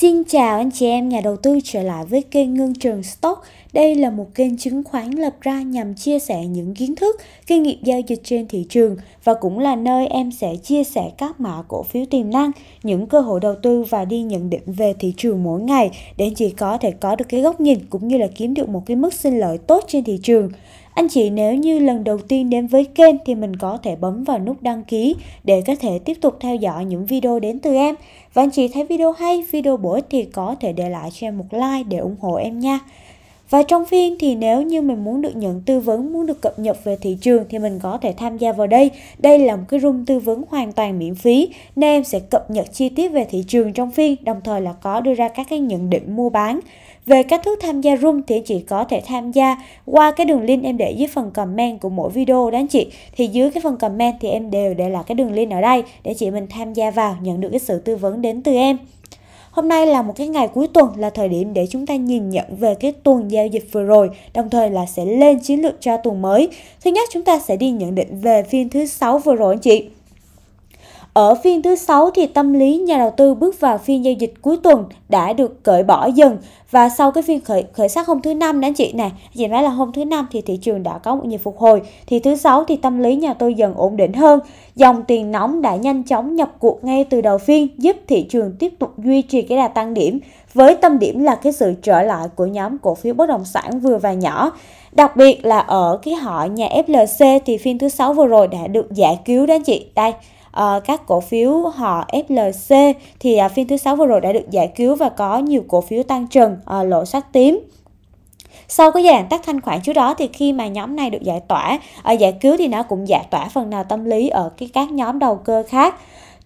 Xin chào anh chị em nhà đầu tư trở lại với kênh Ngân Trường Stock. Đây là một kênh chứng khoán lập ra nhằm chia sẻ những kiến thức, kinh nghiệm giao dịch trên thị trường và cũng là nơi em sẽ chia sẻ các mã cổ phiếu tiềm năng, những cơ hội đầu tư và đi nhận định về thị trường mỗi ngày để chị có thể có được cái góc nhìn cũng như là kiếm được một cái mức sinh lợi tốt trên thị trường. Anh chị nếu như lần đầu tiên đến với kênh thì mình có thể bấm vào nút đăng ký để có thể tiếp tục theo dõi những video đến từ em. Và anh chị thấy video hay, video bổ ích thì có thể để lại cho em một like để ủng hộ em nha. Và trong phiên thì nếu như mình muốn được nhận tư vấn, muốn được cập nhật về thị trường thì mình có thể tham gia vào đây. Đây là một cái room tư vấn hoàn toàn miễn phí nên em sẽ cập nhật chi tiết về thị trường trong phiên, đồng thời là có đưa ra các cái nhận định mua bán. Về cách thức tham gia room thì anh chị có thể tham gia qua cái đường link em để dưới phần comment của mỗi video đó anh chị. Thì dưới cái phần comment thì em đều để lại cái đường link ở đây để chị mình tham gia vào nhận được cái sự tư vấn đến từ em. Hôm nay là một cái ngày cuối tuần là thời điểm để chúng ta nhìn nhận về cái tuần giao dịch vừa rồi, đồng thời là sẽ lên chiến lược cho tuần mới. Thứ nhất chúng ta sẽ đi nhận định về phiên thứ sáu vừa rồi anh chị. Ở phiên thứ 6 thì tâm lý nhà đầu tư bước vào phiên giao dịch cuối tuần đã được cởi bỏ dần và sau cái phiên khởi khởi sắc hôm thứ năm đó chị này, chị nói là hôm thứ năm thì thị trường đã có một nhịp phục hồi, thì thứ sáu thì tâm lý nhà tôi dần ổn định hơn, dòng tiền nóng đã nhanh chóng nhập cuộc ngay từ đầu phiên giúp thị trường tiếp tục duy trì cái đà tăng điểm với tâm điểm là cái sự trở lại của nhóm cổ phiếu bất động sản vừa và nhỏ. Đặc biệt là ở cái họ nhà FLC thì phiên thứ sáu vừa rồi đã được giải cứu đó chị. Đây, Ờ, các cổ phiếu họ FLC thì uh, phiên thứ sáu vừa rồi đã được giải cứu và có nhiều cổ phiếu tăng trần uh, lộ sắc tím sau cái dạng đoạn tắt thanh khoản trước đó thì khi mà nhóm này được giải tỏa ở ờ, giải cứu thì nó cũng giải tỏa phần nào tâm lý ở cái các nhóm đầu cơ khác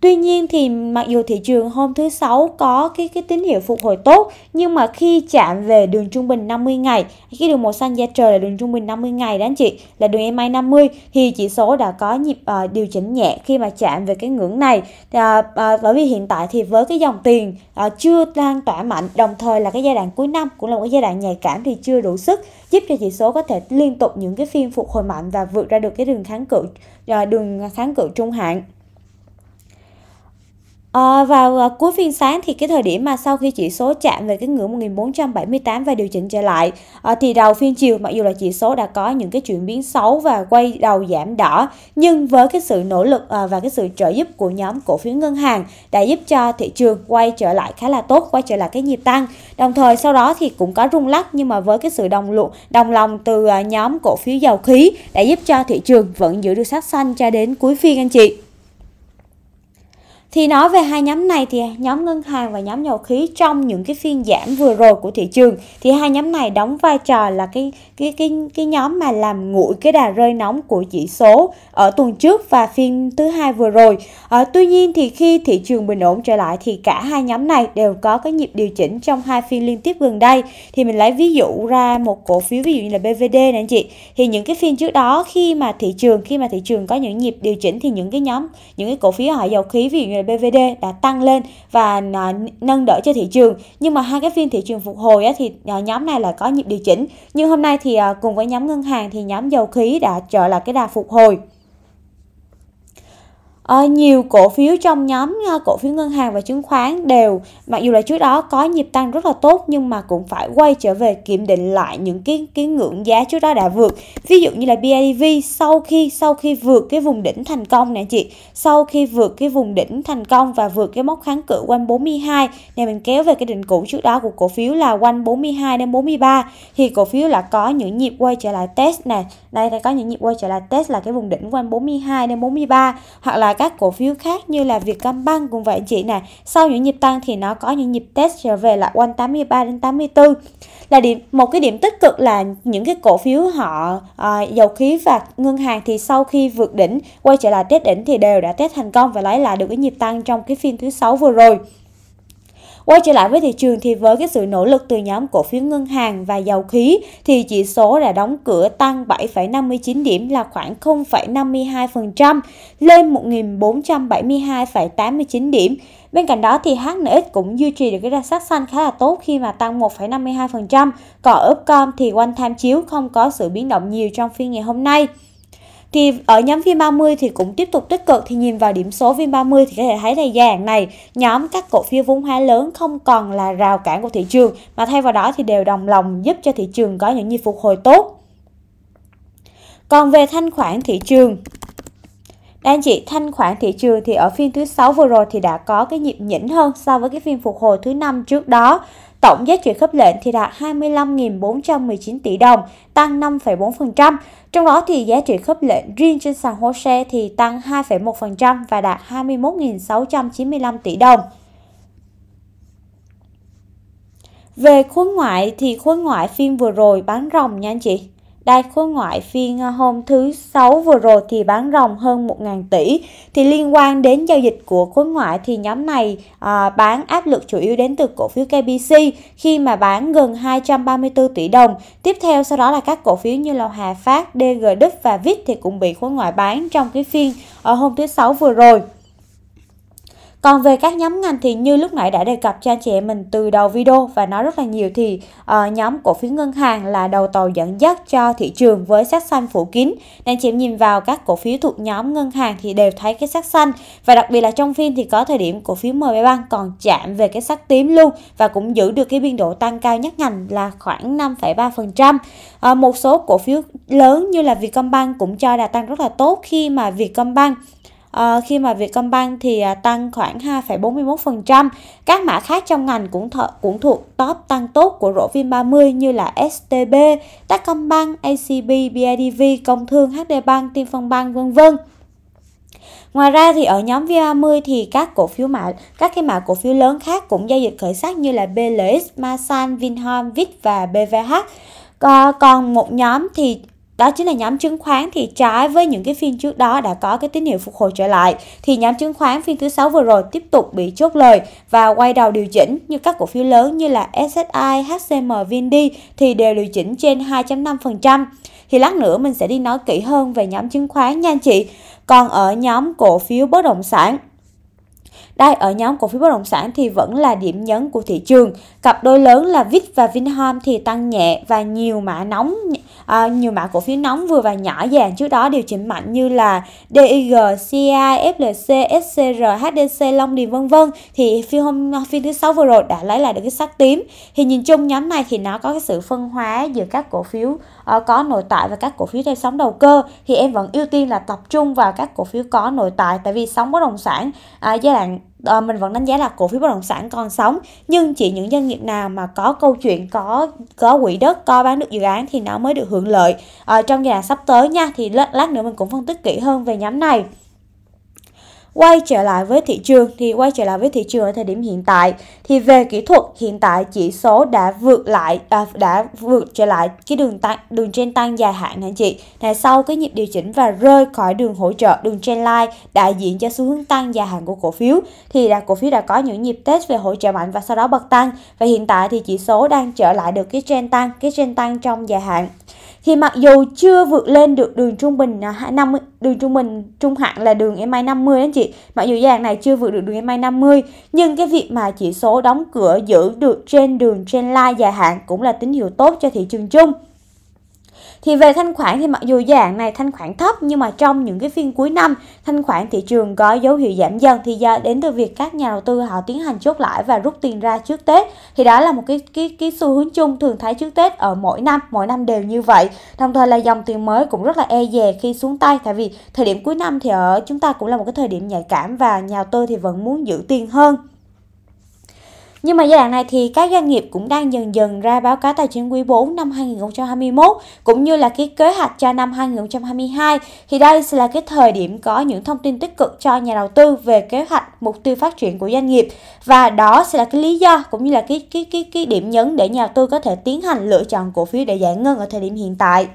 Tuy nhiên thì mặc dù thị trường hôm thứ Sáu có cái cái tín hiệu phục hồi tốt nhưng mà khi chạm về đường trung bình 50 ngày, khi đường màu xanh da trời là đường trung bình 50 ngày đó anh chị, là đường MA 50 thì chỉ số đã có nhịp uh, điều chỉnh nhẹ khi mà chạm về cái ngưỡng này. Uh, uh, bởi vì hiện tại thì với cái dòng tiền uh, chưa lan tỏa mạnh, đồng thời là cái giai đoạn cuối năm cũng là một cái giai đoạn nhạy cảm thì chưa đủ sức giúp cho chỉ số có thể liên tục những cái phiên phục hồi mạnh và vượt ra được cái đường kháng cự uh, đường kháng cự trung hạn. À, vào à, cuối phiên sáng thì cái thời điểm mà sau khi chỉ số chạm về cái ngưỡng 1478 và điều chỉnh trở lại à, thì đầu phiên chiều mặc dù là chỉ số đã có những cái chuyển biến xấu và quay đầu giảm đỏ nhưng với cái sự nỗ lực à, và cái sự trợ giúp của nhóm cổ phiếu ngân hàng đã giúp cho thị trường quay trở lại khá là tốt quay trở lại cái nhịp tăng đồng thời sau đó thì cũng có rung lắc nhưng mà với cái sự đồng luận đồng lòng từ à, nhóm cổ phiếu dầu khí đã giúp cho thị trường vẫn giữ được sắc xanh cho đến cuối phiên anh chị thì nói về hai nhóm này thì nhóm ngân hàng và nhóm dầu khí trong những cái phiên giảm vừa rồi của thị trường thì hai nhóm này đóng vai trò là cái cái cái cái nhóm mà làm nguội cái đà rơi nóng của chỉ số ở tuần trước và phiên thứ hai vừa rồi. À, tuy nhiên thì khi thị trường bình ổn trở lại thì cả hai nhóm này đều có cái nhịp điều chỉnh trong hai phiên liên tiếp gần đây. Thì mình lấy ví dụ ra một cổ phiếu ví dụ như là BVD nè anh chị. Thì những cái phiên trước đó khi mà thị trường khi mà thị trường có những nhịp điều chỉnh thì những cái nhóm những cái cổ phiếu họ dầu khí ví dụ như BVD đã tăng lên và nâng đỡ cho thị trường. Nhưng mà hai cái phiên thị trường phục hồi thì à, nhóm này là có nhịp điều chỉnh. Nhưng hôm nay thì à, cùng với nhóm ngân hàng thì nhóm dầu khí đã trở lại cái đà phục hồi. À, nhiều cổ phiếu trong nhóm ờ, cổ phiếu ngân hàng và chứng khoán đều mặc dù là trước đó có nhịp tăng rất là tốt nhưng mà cũng phải quay trở về kiểm định lại những cái cái ngưỡng giá trước đó đã vượt ví dụ như là BIDV sau khi sau khi vượt cái vùng đỉnh thành công nè chị sau khi vượt cái vùng đỉnh thành công và vượt cái mốc kháng cự quanh 42 này mình kéo về cái đỉnh cũ trước đó của cổ phiếu là quanh 42 đến 43 thì cổ phiếu là có những nhịp quay trở lại test nè đây có những nhịp quay trở lại test là cái vùng đỉnh quanh 42 đến 43 hoặc là và các cổ phiếu khác như là Vietcombank cũng vậy anh chị nè sau những nhịp tăng thì nó có những nhịp test trở về là quanh 83 đến 84 là điểm một cái điểm tích cực là những cái cổ phiếu họ à, dầu khí và ngân hàng thì sau khi vượt đỉnh quay trở lại test đỉnh thì đều đã test thành công và lấy lại được cái nhịp tăng trong cái phiên thứ sáu vừa rồi Quay trở lại với thị trường thì với cái sự nỗ lực từ nhóm cổ phiếu ngân hàng và dầu khí thì chỉ số đã đóng cửa tăng 7,59 điểm là khoảng 0,52% lên 1.472,89 điểm. Bên cạnh đó thì HNX cũng duy trì được cái ra sắc xanh khá là tốt khi mà tăng 1,52%, còn Upcom thì quanh tham chiếu không có sự biến động nhiều trong phiên ngày hôm nay thì ở nhóm VN30 thì cũng tiếp tục tích cực thì nhìn vào điểm số VN30 thì có thể thấy thời gian này nhóm các cổ phiếu vốn hóa lớn không còn là rào cản của thị trường mà thay vào đó thì đều đồng lòng giúp cho thị trường có những nhịp phục hồi tốt. Còn về thanh khoản thị trường đang chị thanh khoản thị trường thì ở phiên thứ sáu vừa rồi thì đã có cái nhịp nhỉnh hơn so với cái phiên phục hồi thứ năm trước đó. Tổng giá trị khớp lệnh thì đạt 25.419 tỷ đồng, tăng 5,4%. Trong đó thì giá trị khớp lệnh riêng trên sàn hô xe thì tăng 2,1% và đạt 21.695 tỷ đồng. Về khối ngoại thì khối ngoại phim vừa rồi bán rồng nha anh chị. Đài khối ngoại phiên ờ, hôm thứ Sáu vừa rồi thì bán ròng hơn 1.000 tỷ. Thì liên quan đến giao dịch của khối ngoại thì nhóm này à, bán áp lực chủ yếu đến từ cổ phiếu KBC khi mà bán gần 234 tỷ đồng. Tiếp theo sau đó là các cổ phiếu như là Hà Phát, DG Đức và VIT thì cũng bị khối ngoại bán trong cái phiên ở ờ, hôm thứ Sáu vừa rồi. Còn về các nhóm ngành thì như lúc nãy đã đề cập cho anh chị em mình từ đầu video và nói rất là nhiều thì uh, nhóm cổ phiếu ngân hàng là đầu tàu dẫn dắt cho thị trường với sắc xanh phủ kín. Nên chị em nhìn vào các cổ phiếu thuộc nhóm ngân hàng thì đều thấy cái sắc xanh và đặc biệt là trong phiên thì có thời điểm cổ phiếu MB Bank còn chạm về cái sắc tím luôn và cũng giữ được cái biên độ tăng cao nhất ngành là khoảng 5,3%. Uh, ờ, một số cổ phiếu lớn như là Vietcombank cũng cho đà tăng rất là tốt khi mà Vietcombank à, khi mà Vietcombank thì à, tăng khoảng 2,41%. Các mã khác trong ngành cũng thợ, cũng thuộc top tăng tốt của rổ viên 30 như là STB, Techcombank, ACB, BIDV, Công thương, HDBank, Tiên Phong Bank vân vân. Ngoài ra thì ở nhóm VN30 thì các cổ phiếu mã các cái mã cổ phiếu lớn khác cũng giao dịch khởi sắc như là BLX, Masan, Vinhome, Vip và BVH. À, ờ, còn một nhóm thì đó chính là nhóm chứng khoán thì trái với những cái phiên trước đó đã có cái tín hiệu phục hồi trở lại thì nhóm chứng khoán phiên thứ sáu vừa rồi tiếp tục bị chốt lời và quay đầu điều chỉnh như các cổ phiếu lớn như là SSI, HCM, VND thì đều điều chỉnh trên 2.5% thì lát nữa mình sẽ đi nói kỹ hơn về nhóm chứng khoán nha anh chị còn ở nhóm cổ phiếu bất động sản đây ở nhóm cổ phiếu bất động sản thì vẫn là điểm nhấn của thị trường. Cặp đôi lớn là VIX và Vinhome thì tăng nhẹ và nhiều mã nóng à, nhiều mã cổ phiếu nóng vừa và nhỏ dàn trước đó điều chỉnh mạnh như là DIG, CI, FLC, SCR, HDC, Long Điền vân vân thì phiên hôm phiên thứ sáu vừa rồi đã lấy lại được cái sắc tím. Thì nhìn chung nhóm này thì nó có cái sự phân hóa giữa các cổ phiếu ờ, có nội tại và các cổ phiếu theo sóng đầu cơ thì em vẫn ưu tiên là tập trung vào các cổ phiếu có nội tại tại vì sóng bất động sản à, giai đoạn à, mình vẫn đánh giá là cổ phiếu bất động sản còn sống nhưng chỉ những doanh nghiệp nào mà có câu chuyện có có quỹ đất có bán được dự án thì nó mới được hưởng lợi à, trong giai đoạn sắp tới nha thì lát, lát nữa mình cũng phân tích kỹ hơn về nhóm này quay trở lại với thị trường thì quay trở lại với thị trường ở thời điểm hiện tại thì về kỹ thuật hiện tại chỉ số đã vượt lại à, đã vượt trở lại cái đường tăng đường trên tăng dài hạn anh chị này sau cái nhịp điều chỉnh và rơi khỏi đường hỗ trợ đường trên line đại diện cho xu hướng tăng dài hạn của cổ phiếu thì là cổ phiếu đã có những nhịp test về hỗ trợ mạnh và sau đó bật tăng và hiện tại thì chỉ số đang trở lại được cái trên tăng cái trên tăng trong dài hạn thì mặc dù chưa vượt lên được đường trung bình à, năm đường trung bình trung hạn là đường MA50 anh chị mặc dù dạng này chưa vượt được đường MA50 nhưng cái việc mà chỉ số đóng cửa giữ được trên đường trend line dài hạn cũng là tín hiệu tốt cho thị trường chung thì về thanh khoản thì mặc dù dạng này thanh khoản thấp nhưng mà trong những cái phiên cuối năm thanh khoản thị trường có dấu hiệu giảm dần thì do đến từ việc các nhà đầu tư họ tiến hành chốt lãi và rút tiền ra trước Tết. Thì đó là một cái cái cái xu hướng chung thường thấy trước Tết ở mỗi năm, mỗi năm đều như vậy. Đồng thời là dòng tiền mới cũng rất là e dè khi xuống tay tại vì thời điểm cuối năm thì ở chúng ta cũng là một cái thời điểm nhạy cảm và nhà đầu tư thì vẫn muốn giữ tiền hơn. Nhưng mà giai đoạn này thì các doanh nghiệp cũng đang dần dần ra báo cáo tài chính quý 4 năm 2021 cũng như là cái kế hoạch cho năm 2022 thì đây sẽ là cái thời điểm có những thông tin tích cực cho nhà đầu tư về kế hoạch mục tiêu phát triển của doanh nghiệp và đó sẽ là cái lý do cũng như là cái cái cái cái điểm nhấn để nhà đầu tư có thể tiến hành lựa chọn cổ phiếu để giải ngân ở thời điểm hiện tại.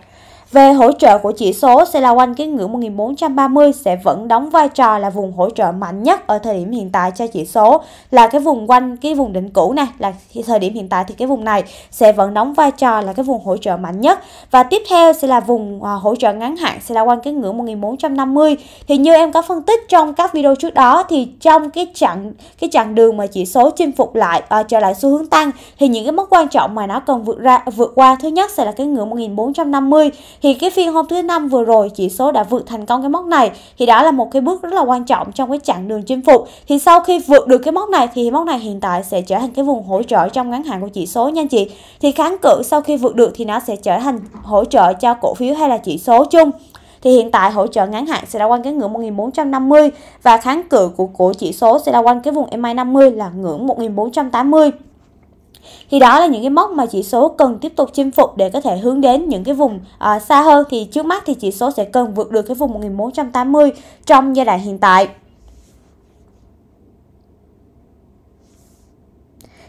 Về hỗ trợ của chỉ số, sẽ là quanh cái ngưỡng 1430 sẽ vẫn đóng vai trò là vùng hỗ trợ mạnh nhất ở thời điểm hiện tại cho chỉ số là cái vùng quanh cái vùng đỉnh cũ này là thời điểm hiện tại thì cái vùng này sẽ vẫn đóng vai trò là cái vùng hỗ trợ mạnh nhất và tiếp theo sẽ là vùng à, hỗ trợ ngắn hạn sẽ là quanh cái ngưỡng 1450 thì như em có phân tích trong các video trước đó thì trong cái chặng cái chặng đường mà chỉ số chinh phục lại à, trở lại xu hướng tăng thì những cái mốc quan trọng mà nó cần vượt ra vượt qua thứ nhất sẽ là cái ngưỡng 1450 thì cái phiên hôm thứ năm vừa rồi chỉ số đã vượt thành công cái mốc này thì đó là một cái bước rất là quan trọng trong cái chặng đường chinh phục. Thì sau khi vượt được cái mốc này thì mốc này hiện tại sẽ trở thành cái vùng hỗ trợ trong ngắn hạn của chỉ số nha chị. Thì kháng cự sau khi vượt được thì nó sẽ trở thành hỗ trợ cho cổ phiếu hay là chỉ số chung thì hiện tại hỗ trợ ngắn hạn sẽ là quanh cái ngưỡng 1450 và kháng cự của cổ chỉ số sẽ là quanh cái vùng MA50 là ngưỡng 1480. Thì đó là những cái mốc mà chỉ số cần tiếp tục chinh phục để có thể hướng đến những cái vùng uh, xa hơn thì trước mắt thì chỉ số sẽ cần vượt được cái vùng 1180 trong giai đoạn hiện tại.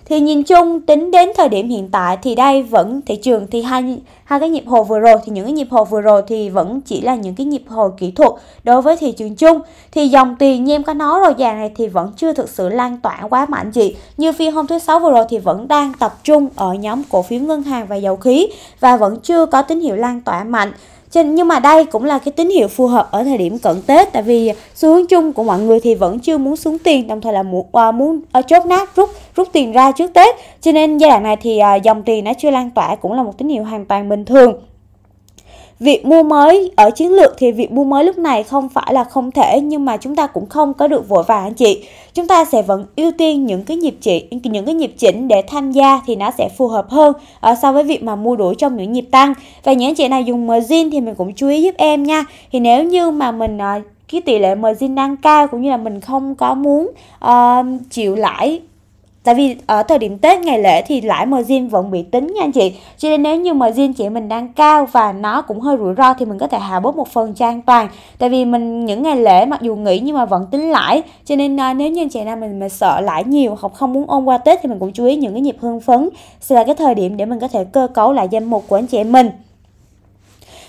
Thì nhìn chung tính đến thời điểm hiện tại thì đây vẫn thị trường thì hai hai cái nhịp hồi vừa rồi thì những cái nhịp hồi vừa rồi thì vẫn chỉ là những cái nhịp hồi kỹ thuật đối với thị trường chung. Thì dòng tiền như em có nói rồi dàn này thì vẫn chưa thực sự lan tỏa quá mạnh chị. Như phiên hôm thứ sáu vừa rồi thì vẫn đang tập trung ở nhóm cổ phiếu ngân hàng và dầu khí và vẫn chưa có tín hiệu lan tỏa mạnh nhưng mà đây cũng là cái tín hiệu phù hợp ở thời điểm cận Tết tại vì xu hướng chung của mọi người thì vẫn chưa muốn xuống tiền đồng thời là à, muốn uh, muốn uh, chốt nát rút rút tiền ra trước Tết cho nên giai đoạn này thì uh, dòng tiền nó chưa lan tỏa cũng là một tín hiệu hoàn toàn bình thường việc mua mới ở chiến lược thì việc mua mới lúc này không phải là không thể nhưng mà chúng ta cũng không có được vội vàng anh chị chúng ta sẽ vẫn ưu tiên những cái nhịp chỉ những cái nhịp chỉnh để tham gia thì nó sẽ phù hợp hơn ở ờ, so với việc mà mua đuổi trong những nhịp tăng và những anh chị nào dùng margin thì mình cũng chú ý giúp em nha thì nếu như mà mình ờ, cái tỷ lệ margin đang cao cũng như là mình không có muốn uh, chịu lãi tại vì ở thời điểm Tết ngày lễ thì lãi margin vẫn bị tính nha anh chị cho nên nếu như margin chị mình đang cao và nó cũng hơi rủi ro thì mình có thể hạ bớt một phần cho an toàn tại vì mình những ngày lễ mặc dù nghỉ nhưng mà vẫn tính lãi cho nên ờ, nếu như anh chị nào mình mà sợ lãi nhiều hoặc không muốn ôm qua Tết thì mình cũng chú ý những cái nhịp hương phấn sẽ là cái thời điểm để mình có thể cơ cấu lại danh mục của anh chị em mình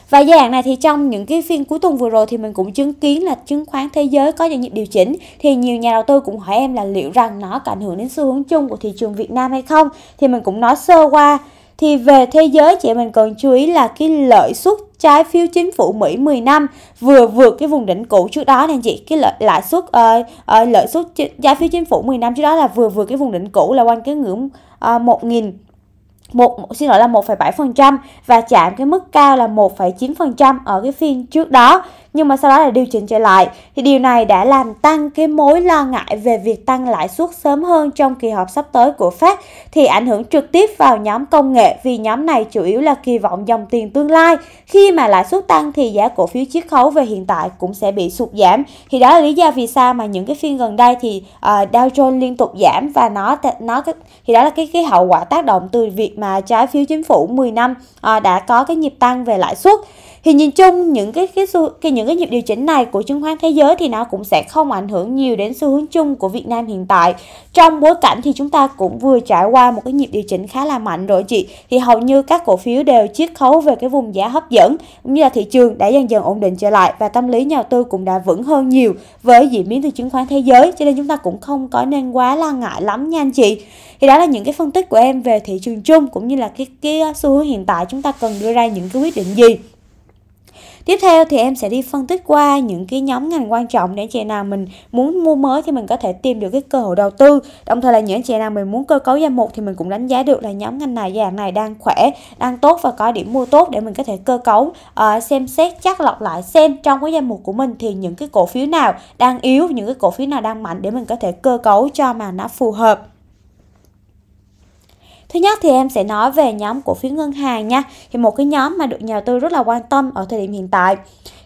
và giai đoạn này thì trong những cái phiên cuối tuần vừa rồi thì mình cũng chứng kiến là chứng khoán thế giới có những nhịp điều chỉnh thì nhiều nhà đầu tư cũng hỏi em là liệu rằng nó có ảnh hưởng đến xu hướng chung của thị trường Việt Nam hay không thì mình cũng nói sơ qua thì về thế giới chị mình cần chú ý là cái lợi suất trái phiếu chính phủ Mỹ 10 năm vừa vượt cái vùng đỉnh cũ trước đó nè chị cái lợi lãi suất uh, uh, lợi suất trái phiếu chính phủ 10 năm trước đó là vừa vượt cái vùng đỉnh cũ là quanh cái ngưỡng uh, ờ, 1.000 một xin lỗi là 1,7% và chạm cái mức cao là 1,9% ở cái phiên trước đó nhưng mà sau đó là điều chỉnh trở lại thì điều này đã làm tăng cái mối lo ngại về việc tăng lãi suất sớm hơn trong kỳ họp sắp tới của Fed thì ảnh hưởng trực tiếp vào nhóm công nghệ vì nhóm này chủ yếu là kỳ vọng dòng tiền tương lai khi mà lãi suất tăng thì giá cổ phiếu chiết khấu về hiện tại cũng sẽ bị sụt giảm thì đó là lý do vì sao mà những cái phiên gần đây thì uh, Dow Jones liên tục giảm và nó nó thì đó là cái cái hậu quả tác động từ việc mà trái phiếu chính phủ 10 năm uh, đã có cái nhịp tăng về lãi suất thì nhìn chung những cái cái, xu, cái những cái nhịp điều chỉnh này của chứng khoán thế giới thì nó cũng sẽ không ảnh hưởng nhiều đến xu hướng chung của Việt Nam hiện tại trong bối cảnh thì chúng ta cũng vừa trải qua một cái nhịp điều chỉnh khá là mạnh rồi chị thì hầu như các cổ phiếu đều chiết khấu về cái vùng giá hấp dẫn cũng như là thị trường đã dần dần ổn định trở lại và tâm lý nhà đầu tư cũng đã vững hơn nhiều với diễn biến từ chứng khoán thế giới cho nên chúng ta cũng không có nên quá lo ngại lắm nha anh chị thì đó là những cái phân tích của em về thị trường chung cũng như là cái cái xu hướng hiện tại chúng ta cần đưa ra những cái quyết định gì Tiếp theo thì em sẽ đi phân tích qua những cái nhóm ngành quan trọng để chị nào mình muốn mua mới thì mình có thể tìm được cái cơ hội đầu tư. Đồng thời là những chị nào mình muốn cơ cấu danh mục thì mình cũng đánh giá được là nhóm ngành này dạng này đang khỏe, đang tốt và có điểm mua tốt để mình có thể cơ cấu uh, xem xét chắc lọc lại xem trong cái danh mục của mình thì những cái cổ phiếu nào đang yếu, những cái cổ phiếu nào đang mạnh để mình có thể cơ cấu cho mà nó phù hợp. Thứ nhất thì em sẽ nói về nhóm cổ phiếu ngân hàng nha. Thì một cái nhóm mà được nhà đầu tư rất là quan tâm ở thời điểm hiện tại.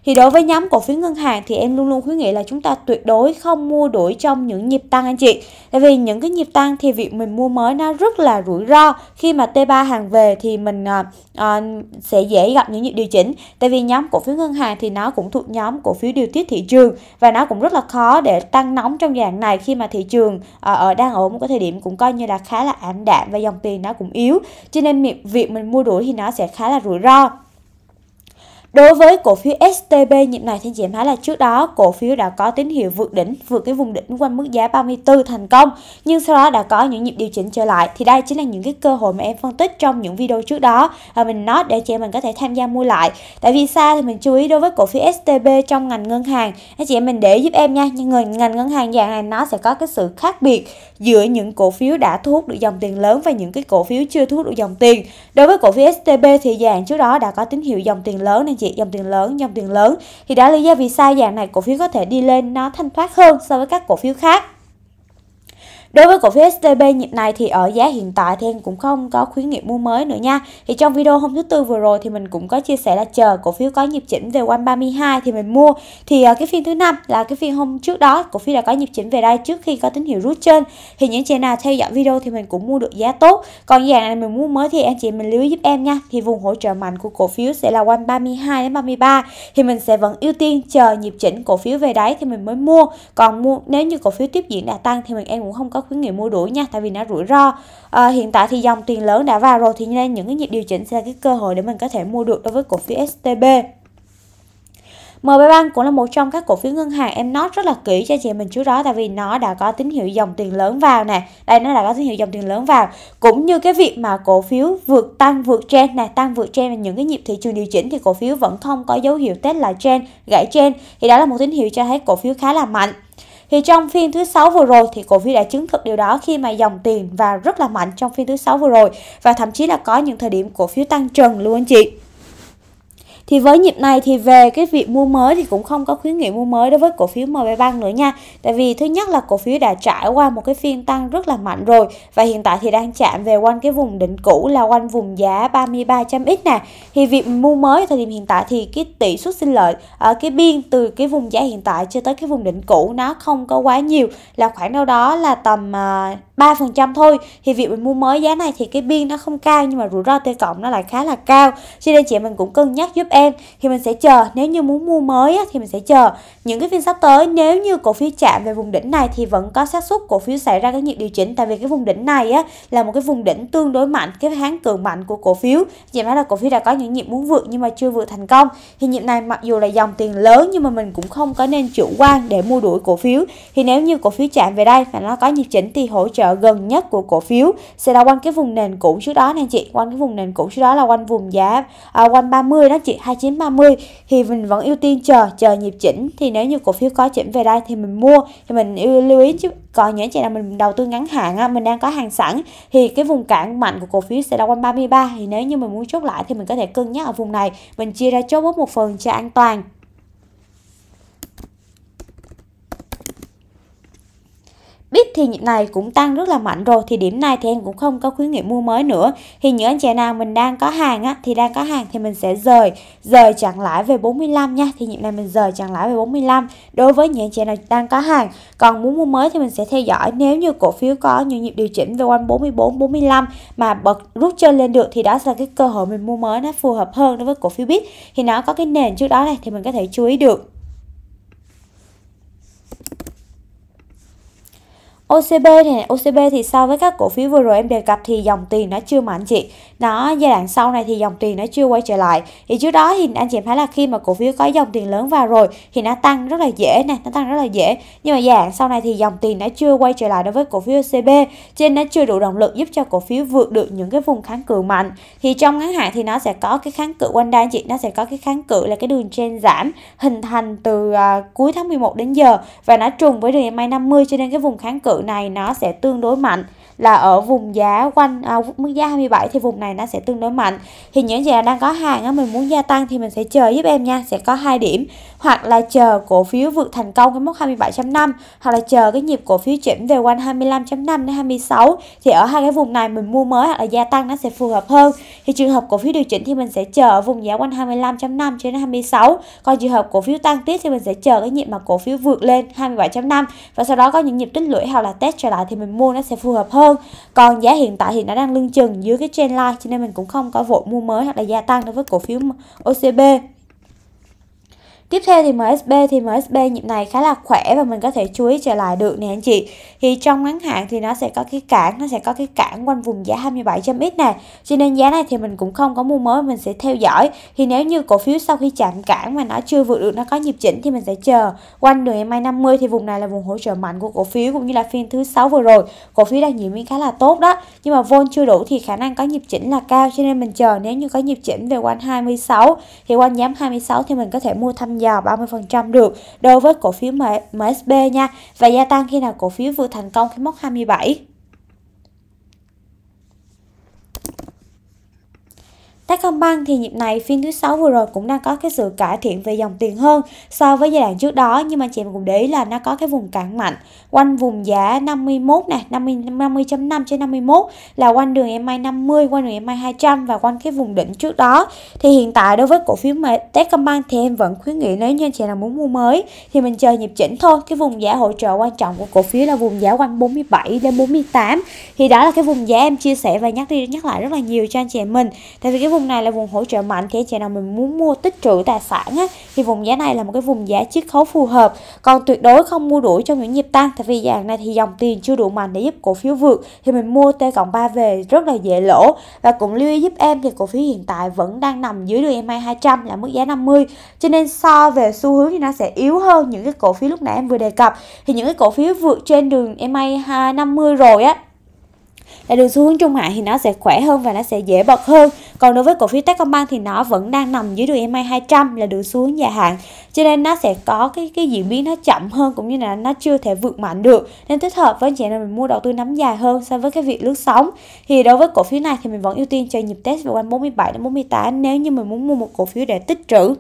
Thì đối với nhóm cổ phiếu ngân hàng thì em luôn luôn khuyến nghị là chúng ta tuyệt đối không mua đuổi trong những nhịp tăng anh chị. Tại vì những cái nhịp tăng thì việc mình mua mới nó rất là rủi ro. Khi mà T3 hàng về thì mình à, à, sẽ dễ gặp những nhịp điều chỉnh. Tại vì nhóm cổ phiếu ngân hàng thì nó cũng thuộc nhóm cổ phiếu điều tiết thị trường và nó cũng rất là khó để tăng nóng trong dạng này khi mà thị trường à, ở đang ở một cái thời điểm cũng coi như là khá là ảm đạm và dòng tiền nó cũng yếu. Cho nên việc mình mua đuổi thì nó sẽ khá là rủi ro. Đối với cổ phiếu STB nhịp này thì chị em thấy là trước đó cổ phiếu đã có tín hiệu vượt đỉnh, vượt cái vùng đỉnh quanh mức giá 34 thành công, nhưng sau đó đã có những nhịp điều chỉnh trở lại. Thì đây chính là những cái cơ hội mà em phân tích trong những video trước đó và mình nói để chị em mình có thể tham gia mua lại. Tại vì sao thì mình chú ý đối với cổ phiếu STB trong ngành ngân hàng, anh chị em mình để giúp em nha. Nhưng người ngành ngân hàng dạng này nó sẽ có cái sự khác biệt giữa những cổ phiếu đã thu hút được dòng tiền lớn và những cái cổ phiếu chưa thu hút được dòng tiền. Đối với cổ phiếu STB thì dạng trước đó đã có tín hiệu dòng tiền lớn nên chị dòng tiền lớn dòng tiền lớn thì đó là lý do vì sao dạng này cổ phiếu có thể đi lên nó thanh thoát hơn so với các cổ phiếu khác Đối với cổ phiếu STB nhịp này thì ở giá hiện tại thì em cũng không có khuyến nghị mua mới nữa nha. Thì trong video hôm thứ tư vừa rồi thì mình cũng có chia sẻ là chờ cổ phiếu có nhịp chỉnh về quanh 32 thì mình mua. Thì ờ, cái phiên thứ năm là cái phiên hôm trước đó cổ phiếu đã có nhịp chỉnh về đây trước khi có tín hiệu rút trên. Thì những chị nào theo dõi video thì mình cũng mua được giá tốt. Còn dạng này mình mua mới thì anh chị mình lưu ý giúp em nha. Thì vùng hỗ trợ mạnh của cổ phiếu sẽ là quanh 32 đến 33 thì mình sẽ vẫn ưu tiên chờ nhịp chỉnh cổ phiếu về đáy thì mình mới mua. Còn mua nếu như cổ phiếu tiếp diễn đã tăng thì mình em cũng không có khuyến nghị mua đuổi nha tại vì nó rủi ro à, hiện tại thì dòng tiền lớn đã vào rồi thì nên những cái nhịp điều chỉnh sẽ là cái cơ hội để mình có thể mua được đối với cổ phiếu STB MB Bank cũng là một trong các cổ phiếu ngân hàng em nói rất là kỹ cho chị mình trước đó tại vì nó đã có tín hiệu dòng tiền lớn vào nè đây nó đã có tín hiệu dòng tiền lớn vào cũng như cái việc mà cổ phiếu vượt tăng vượt trên nè tăng vượt trên và những cái nhịp thị trường điều chỉnh thì cổ phiếu vẫn không có dấu hiệu test là trên, gãy trên thì đó là một tín hiệu cho thấy cổ phiếu khá là mạnh thì trong phiên thứ sáu vừa rồi thì cổ phiếu đã chứng thực điều đó khi mà dòng tiền vào rất là mạnh trong phiên thứ sáu vừa rồi và thậm chí là có những thời điểm cổ phiếu tăng trần luôn anh chị thì với nhịp này thì về cái việc mua mới thì cũng không có khuyến nghị mua mới đối với cổ phiếu MB Bank nữa nha tại vì thứ nhất là cổ phiếu đã trải qua một cái phiên tăng rất là mạnh rồi và hiện tại thì đang chạm về quanh cái vùng đỉnh cũ là quanh vùng giá 33.x nè thì việc mua mới thời điểm hiện tại thì cái tỷ suất sinh lợi ở cái biên từ cái vùng giá hiện tại cho tới cái vùng đỉnh cũ nó không có quá nhiều là khoảng đâu đó là tầm à, 3% thôi thì việc mình mua mới giá này thì cái biên nó không cao nhưng mà rủi ro T cộng nó lại khá là cao cho nên chị mình cũng cân nhắc giúp em thì mình sẽ chờ nếu như muốn mua mới thì mình sẽ chờ những cái phiên sắp tới nếu như cổ phiếu chạm về vùng đỉnh này thì vẫn có xác suất cổ phiếu xảy ra cái nhịp điều chỉnh tại vì cái vùng đỉnh này á là một cái vùng đỉnh tương đối mạnh cái kháng cự mạnh của cổ phiếu chị nói là cổ phiếu đã có những nhịp muốn vượt nhưng mà chưa vượt thành công thì nhịp này mặc dù là dòng tiền lớn nhưng mà mình cũng không có nên chủ quan để mua đuổi cổ phiếu thì nếu như cổ phiếu chạm về đây và nó có nhịp chỉnh thì hỗ trợ gần nhất của cổ phiếu sẽ là quanh cái vùng nền cũ trước đó nè chị quanh cái vùng nền cũ trước đó là quanh vùng giá à, quanh 30 đó chị 2930 thì mình vẫn ưu tiên chờ chờ nhịp chỉnh thì nếu như cổ phiếu có chỉnh về đây thì mình mua thì mình lưu ý chứ còn những chị là mình đầu tư ngắn hạn á, mình đang có hàng sẵn thì cái vùng cản mạnh của cổ phiếu sẽ là quanh 33 thì nếu như mình muốn chốt lại thì mình có thể cân nhắc ở vùng này mình chia ra chốt bớt một phần cho an toàn bit thì này cũng tăng rất là mạnh rồi thì điểm này thì em cũng không có khuyến nghị mua mới nữa thì những anh chị nào mình đang có hàng á thì đang có hàng thì mình sẽ rời rời chặn lãi về 45 nha thì nhịp này mình rời chặn lãi về 45 đối với những anh chị nào đang có hàng còn muốn mua mới thì mình sẽ theo dõi nếu như cổ phiếu có những nhịp điều chỉnh về quanh 44 45 mà bật rút chân lên được thì đó sẽ là cái cơ hội mình mua mới nó phù hợp hơn đối với cổ phiếu bit thì nó có cái nền trước đó này thì mình có thể chú ý được OCB thì này, OCB thì so với các cổ phiếu vừa rồi em đề cập thì dòng tiền nó chưa mạnh chị nó giai đoạn sau này thì dòng tiền nó chưa quay trở lại thì trước đó thì anh chị thấy là khi mà cổ phiếu có dòng tiền lớn vào rồi thì nó tăng rất là dễ nè nó tăng rất là dễ nhưng mà giai đoạn sau này thì dòng tiền nó chưa quay trở lại đối với cổ phiếu OCB trên nó chưa đủ động lực giúp cho cổ phiếu vượt được những cái vùng kháng cự mạnh thì trong ngắn hạn thì nó sẽ có cái kháng cự quanh đây anh chị nó sẽ có cái kháng cự là cái đường trên giảm hình thành từ uh, cuối tháng 11 đến giờ và nó trùng với đường MA 50 cho nên cái vùng kháng cự này nó sẽ tương đối mạnh là ở vùng giá quanh à, mức giá 27 thì vùng này nó sẽ tương đối mạnh thì những gì đang có hàng á, mình muốn gia tăng thì mình sẽ chờ giúp em nha sẽ có hai điểm hoặc là chờ cổ phiếu vượt thành công cái mốc 27.5 hoặc là chờ cái nhịp cổ phiếu chỉnh về quanh 25.5 đến 26 thì ở hai cái vùng này mình mua mới hoặc là gia tăng nó sẽ phù hợp hơn thì trường hợp cổ phiếu điều chỉnh thì mình sẽ chờ ở vùng giá quanh 25.5 cho đến 26 còn trường hợp cổ phiếu tăng tiếp thì mình sẽ chờ cái nhịp mà cổ phiếu vượt lên 27.5 và sau đó có những nhịp tích lũy hoặc là test trở lại thì mình mua nó sẽ phù hợp hơn hơn còn giá hiện tại thì nó đang lưng chừng dưới cái trend line cho nên mình cũng không có vội mua mới hoặc là gia tăng đối với cổ phiếu OCB Tiếp theo thì MSB thì MSB nhịp này khá là khỏe và mình có thể chú ý trở lại được nè anh chị. Thì trong ngắn hạn thì nó sẽ có cái cản, nó sẽ có cái cản quanh vùng giá 27.x nè. Cho nên giá này thì mình cũng không có mua mới, mình sẽ theo dõi. Thì nếu như cổ phiếu sau khi chạm cản mà nó chưa vượt được, nó có nhịp chỉnh thì mình sẽ chờ. Quanh đường MA 50 thì vùng này là vùng hỗ trợ mạnh của cổ phiếu cũng như là phiên thứ sáu vừa rồi. Cổ phiếu đang diễn biến khá là tốt đó. Nhưng mà vol chưa đủ thì khả năng có nhịp chỉnh là cao cho nên mình chờ nếu như có nhịp chỉnh về quanh 26 thì quanh giám 26 thì mình có thể mua thăm dò 30% được đối với cổ phiếu MSB nha và gia tăng khi nào cổ phiếu vừa thành công khi mốc 27. Techcombank thì nhịp này phiên thứ sáu vừa rồi cũng đang có cái sự cải thiện về dòng tiền hơn so với giai đoạn trước đó nhưng mà chị cũng để ý là nó có cái vùng cản mạnh quanh vùng giá 51 nè 50 50.5 trên 51 là quanh đường MA 50 quanh đường MA 200 và quanh cái vùng đỉnh trước đó thì hiện tại đối với cổ phiếu mà Techcombank thì em vẫn khuyến nghị nếu như chị nào muốn mua mới thì mình chờ nhịp chỉnh thôi cái vùng giá hỗ trợ quan trọng của cổ phiếu là vùng giá quanh 47 đến 48 thì đó là cái vùng giá em chia sẻ và nhắc đi nhắc lại rất là nhiều cho anh chị em mình tại vì cái vùng vùng này là vùng hỗ trợ mạnh thì anh chị nào mình muốn mua tích trữ tài sản á, thì vùng giá này là một cái vùng giá chiết khấu phù hợp còn tuyệt đối không mua đuổi trong những nhịp tăng tại vì dạng này thì dòng tiền chưa đủ mạnh để giúp cổ phiếu vượt thì mình mua T cộng 3 về rất là dễ lỗ và cũng lưu ý giúp em thì cổ phiếu hiện tại vẫn đang nằm dưới đường MA 200 là mức giá 50 cho nên so về xu hướng thì nó sẽ yếu hơn những cái cổ phiếu lúc nãy em vừa đề cập thì những cái cổ phiếu vượt trên đường MA 250 rồi á tại đường xu hướng trung hạn thì nó sẽ khỏe hơn và nó sẽ dễ bật hơn còn đối với cổ phiếu Techcombank thì nó vẫn đang nằm dưới đường EMA 200 là đường xu hướng dài hạn cho nên nó sẽ có cái cái diễn biến nó chậm hơn cũng như là nó chưa thể vượt mạnh được nên thích hợp với chị là mình mua đầu tư nắm dài hơn so với cái việc lướt sóng thì đối với cổ phiếu này thì mình vẫn ưu tiên chờ nhịp test vào quanh 47 đến 48 nếu như mình muốn mua một cổ phiếu để tích trữ